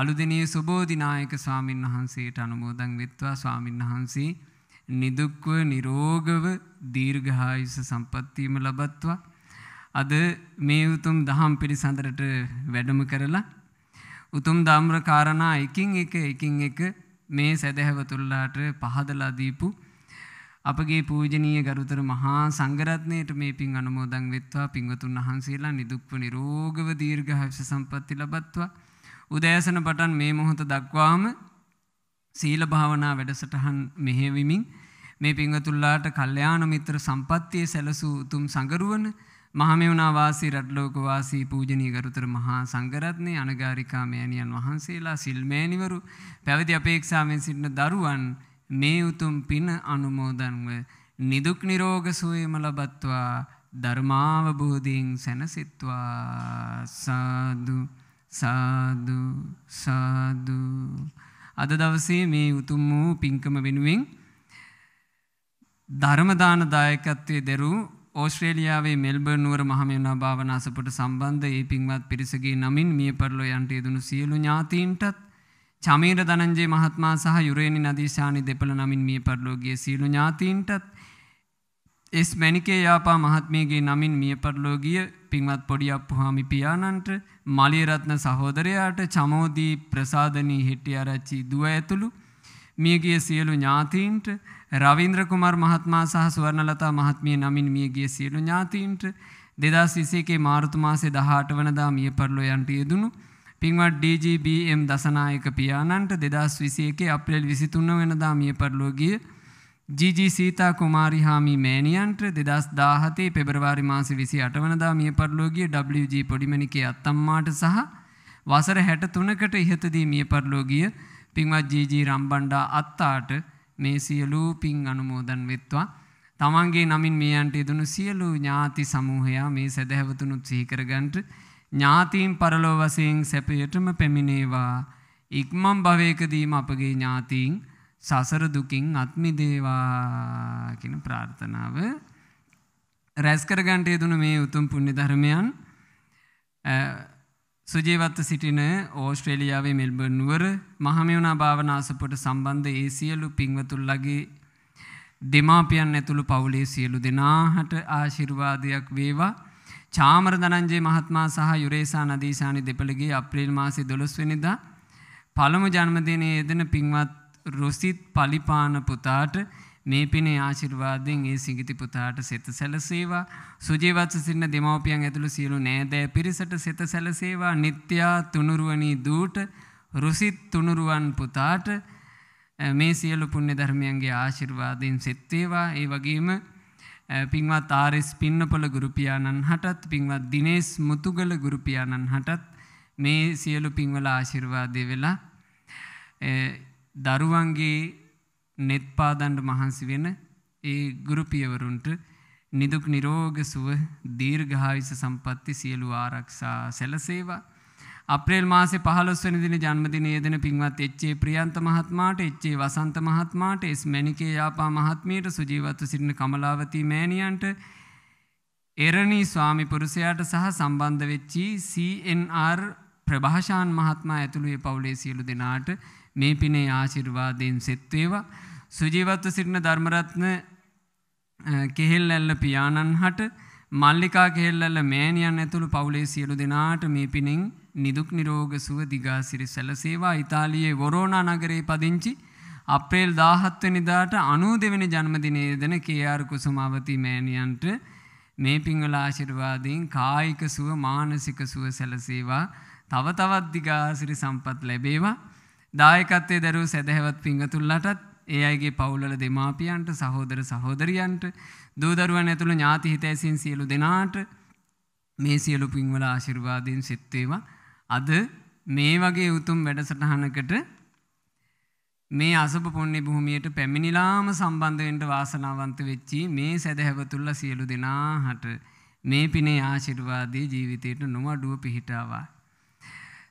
අලුදෙණිය සුබෝධි නායක ස්වාමින් වහන්සේට අනුමෝදන් වෙත්වා ස්වාමින් වහන්සේ නිදුක්ව නිරෝගව දීර්ඝායුෂ සම්පත් වීම ලබත්වා අද මේ උතුම් දහම් පිළිසඳරට වැඩම කරලා උතුම් ධම්ර කාරණා එකින් එක එකින් එක මේ සදහැවතුල්ලාට පහදලා දීපු අපගේ පූජනීය ගරුතර මහා සංඝරත්නයට මේ පින් අනුමෝදන් වෙත්වා පින්වතුන් වහන්සේලා නිදුක්ව නිරෝගව දීර්ඝායුෂ සම්පatti ලබත්වා උදෑසන පටන් මේ මොහොත දක්වාම සීල භාවනා වැඩසටහන් මෙහෙවිමින් මේ පින්වතුල්ලාට කල්යාණ මිත්‍ර සම්පත්තියේ සැලසූ උතුම් සංගරුවන මහමෙවුනා වාසී රටලෝක වාසී පූජනීය ගරුතර මහා සංඝරත්නයේ අනගාരികා මෑණියන් වහන්සේලා සිල්මෑණිවරු පැවිදි අපේක්ෂාවෙන් සිටින දරුවන් මේ උතුම් පින අනුමෝදන්ව නිදුක් නිරෝග සුවයම ලබත්වා ධර්මාවබෝධයෙන් සැනසෙත්වා සාදු සාදු සාදු අද දවසේ මේ උතුම් වූ පින්කම වෙනුවෙන් ධර්මදාන දායකත්වයේ දරූ ඕස්ට්‍රේලියාවේ මෙල්බර්න් නුවර මහමෙවුනා භාවනා සපට සම්බන්ධ ඒ පින්වත් පිරිසගේ නමින් මිය පරලෝ යන්ට යෙදුණු සියලු ඥාතීන්ටත් චමීර දනංජේ මහත්මා සහ යුරේනි නදීශානි දෙපළ නමින් මිය පරලෝකයේ සියලු ඥාතීන්ටත් එස් මැණිකේ යාපා මහත්මියගේ නමින් මිය පරලෝකීය පින්වත් පොඩි අප්පුහාමි පියාණන්ට මලිය රත්න සහෝදරයාට චමෝදී ප්‍රසාදනී හෙට්ටිආරච්චි දුව ඇතුළු මියගිය සියලු ඥාතීන්ට රවීන්ද්‍ර කුමාර් මහත්මයා සහ සුවර්ණලතා මහත්මිය නමින් මියගිය සියලු ඥාතීන්ට 2021 මාර්තු මාසේ 18 වනදා මිය පරලෝ යන්ට යෙදුණු පින්වත් DGBM දසනායක පියාණන්ට 2021 අප්‍රේල් 23 වෙනිදා මිය පරලෝ ගිය ජීජී සීතා කුමාරි හාමි මෑණියන්ට 2017 පෙබරවාරි මාස 28 වෙනිදා මිය පරලෝ ගිය WG පොඩිමණිකේ අත්තම්මාට සහ වසර 63කට ඉහතදී මිය පරලෝ ගිය පින්වත් ජීජී රම්බණ්ඩා අත්තාට මේ සියලු පින් අනුමෝදන් වෙත්වා තමන්ගේ නමින් මේ අන්ට යෙදුණු සියලු ඥාති සමූහයා මේ සැදැහැවතුනුත් සිහි කරගන්නට ඥාතීන් පරලෝ වශයෙන් සැපයටම පැමිණේවා. ඉක්මන් භවයකදීම අපගේ ඥාතීන් සසර දුකින් අත් මිදේවා කියන ප්‍රාර්ථනාව රැස්කර ගන්නට යෙදුණු මේ උතුම් පුණ්‍ය ධර්මයන් සුජීවත්ව සිටින ඕස්ට්‍රේලියාවේ මෙල්බර්න් නුවර මහමෙවුනා භාවනාසපොට සම්බන්ධ ඒ සියලු පින්වතුන්ලගේ දෙමාපියන් ඇතුළු පවුලේ සියලු දෙනාට ආශිර්වාදයක් වේවා චාමර දනංජේ මහත්මයා සහ යුරේසා නදීසානි දෙපළගේ අප්‍රේල් මාසේ 12 වෙනිදා පළමු ජන්මදිනයේ යෙදෙන පින්වත් රුසිත් පලිපාන පුතාට මේ පිනේ ආශිර්වාදයෙන් ඒ සිඟිති පුතාට සෙත සැලසේවා සුජීවත්ව සිටින දෙමව්පියන් ඇතුළු සියලු නෑදෑ පිරිසට සෙත සැලසේවා නිත්‍යා තුනුරුවනි දූට රුසිත් තුනුරුවන් පුතාට මේ සියලු පුණ්‍ය ධර්මයන්ගේ ආශිර්වාදයෙන් සෙත් වේවා ඒ වගේම පින්වත් ආරෙස් පින්නපොළ ගුරුපියාණන් හටත් පින්වත් දිනේස් මුතුගල ගුරුපියාණන් හටත් මේ සියලු පින්වල ආශිර්වාදය වෙලා දරුවන්ගේ නෙත්පාදන්ට මහන්සි වෙන ඒ ගුරුපියවරුන්ට නිදුක් නිරෝග සුව දීර්ඝායුෂ සම්පatti සියලු ආරක්ෂා සැලසේවා අප්‍රේල් මාසේ 15 වෙනිදින ජන්මදිනයේ දෙන පින්වත් එච්.ඒ. ප්‍රියන්ත මහත්මයාට එච්.ඒ. වසන්ත මහත්මයාට එස් මණිකේ යාපා මහත්මියට සුජීවත්ව සිටින කමලාවති මෑණියන්ට එරණී ස්වාමි පුරුෂයාට සහ සම්බන්ධ වෙච්චි CNR ප්‍රභාෂාන් මහත්මයා ඇතුළු ඒ පවුලේ සියලු දෙනාට මේ පිනේ ආශිර්වාදයෙන් සෙත් වේවා සුජීවත්ව සිටින ධර්මරත්න කෙහෙල්ඇල්ල පියාණන් හට මල්ලිකා කෙහෙල්ඇල්ල මෑණියන් ඇතුළු පවුලේ සියලු දෙනාට මේ පිනෙන් නිදුක් නිරෝග සුව දිගාසිරි සැලසේවා ඉතාලියේ වොරෝනා නගරේ පදිංචි අප්‍රේල් 17 වෙනිදාට 92 වෙනි ජන්මදිනයේ දෙන KR කුසුමාවති මෑණියන්ට මේ පින්වල ආශිර්වාදයෙන් කායික සුව මානසික සුව සැලසේවා තව තවත් දිගාසිරි සම්පත් ලැබේවා දායකත්වයේ දරුව සදහැවත් පිංගතුල්ලටත් ඒ අයගේ පවුල්වල දෙමාපියන්ට සහෝදර සහෝදරියන්ට දූ දරුවන් ඇතුළු ඥාති හිතැසීන් සියලු දෙනාට මේ සියලු පින්වල ආශිර්වාදයෙන් සිත් වේවා අද මේ වගේ උතුම් වැඩසටහනකට මේ අසප පොන්නේ භූමියට පැමිණිලාම සම්බන්ධවෙන්ට වාසනාවන්ත වෙච්චි මේ සැදැහැවතුල්ල සියලු දෙනාහට මේ පිනේ ආශිර්වාදී ජීවිතයට නොමඩුව පිහිටාවා.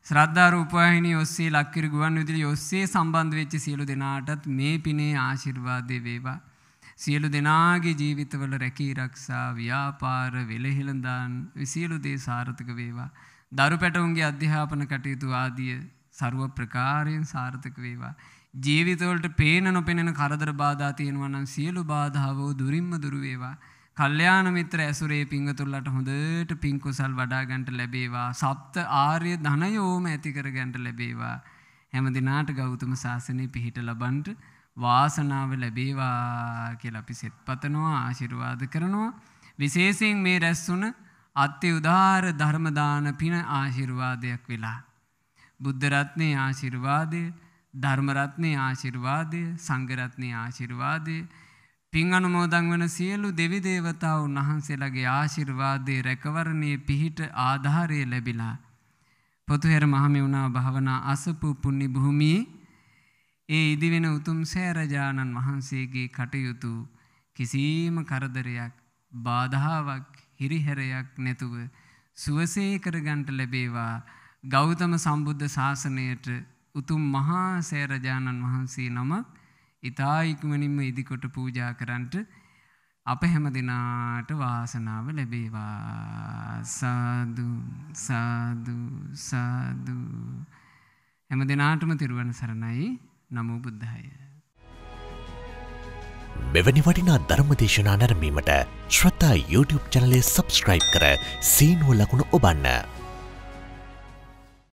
ශ්‍රද්ධා රූපවාහිනී ඔස්සේ ලක්කිර ගුවන් විදුලි ඔස්සේ සම්බන්ධ වෙච්ච සියලු දෙනාටත් මේ පිනේ ආශිර්වාදේ වේවා. සියලු දෙනාගේ ජීවිතවල රැකී රක්ෂා ව්‍යාපාර වෙලහිලඳන් සියලු දේ සාර්ථක වේවා. දරු පැටවුන්ගේ අධ්‍යාපන කටයුතු ආදිය සරුව ප්‍රකාරයෙන් සාර්ථක වේවා. ජීවිතවලට පේන නොපෙනෙන කරදර බාධා තියෙනවා නම් සියලු බාධාවෝ දුරින්ම දුරු වේවා. කල්යාණ මිත්‍ර ඇසුරේ පිංගතුල්ලට හොඳට පිං කුසල් වඩා ගන්නට ලැබේවා. සප්ත ආර්ය ධනයෝම ඇති කර ගන්නට ලැබේවා. හැම දිනාට ගෞතම සාසනේ පිහිට ලබන්නට වාසනාව ලැබේවා කියලා අපි සෙත්පතනවා ආශිර්වාද කරනවා. විශේෂයෙන් මේ රැස්ුණ අත්‍ය උදාාර ධර්මදාන පින ආශිර්වාදයක් වෙලා. බුද්ධරත්නය ආශිර්වාදය ධර්මරත්නය ආශිර්වාදය සංගරත්නය ආශිර්වාදය පින් අනුමෝදං වන සියලු දෙවිදේවතාවුන් වහන්සේලගේ ආශිර්වාදය රැකවරණය පිහිට ආධාරය ලැබිලා. පොතුහෙර මහමිවුණා භාවනා අසපු පුුණි භූමියේ ඒ ඉදිවෙන උතුම් සෑරජාණන් වහන්සේගේ කටයුතු කිසිීම කරදරයක් බාධාවක් හිරිහැරයක් නැතුව සුවසේ කරගන්ට ලැබේවා ගෞතම සම්බුද්ධ ශාසනයට උතුම් මහා සෑරජාණන් වහන්සේ නමක් ඉතා ඉක්මනින්ම ඉදිකොට පූජා කරන්ට අප හැම දෙනාට වාසනාව ලැබේවා සාදු සාදු සාදු හැම දෙනාටම තිරුවන් සරණයි නමෝ බුද්ධාය මෙවැනි වටිනා ධර්මදේශනා නැරමීමට ශ්‍රතා YouTube චනලය සබස්ක්‍රයිබ් කර සීනුව ලකුණු ඔබන්න.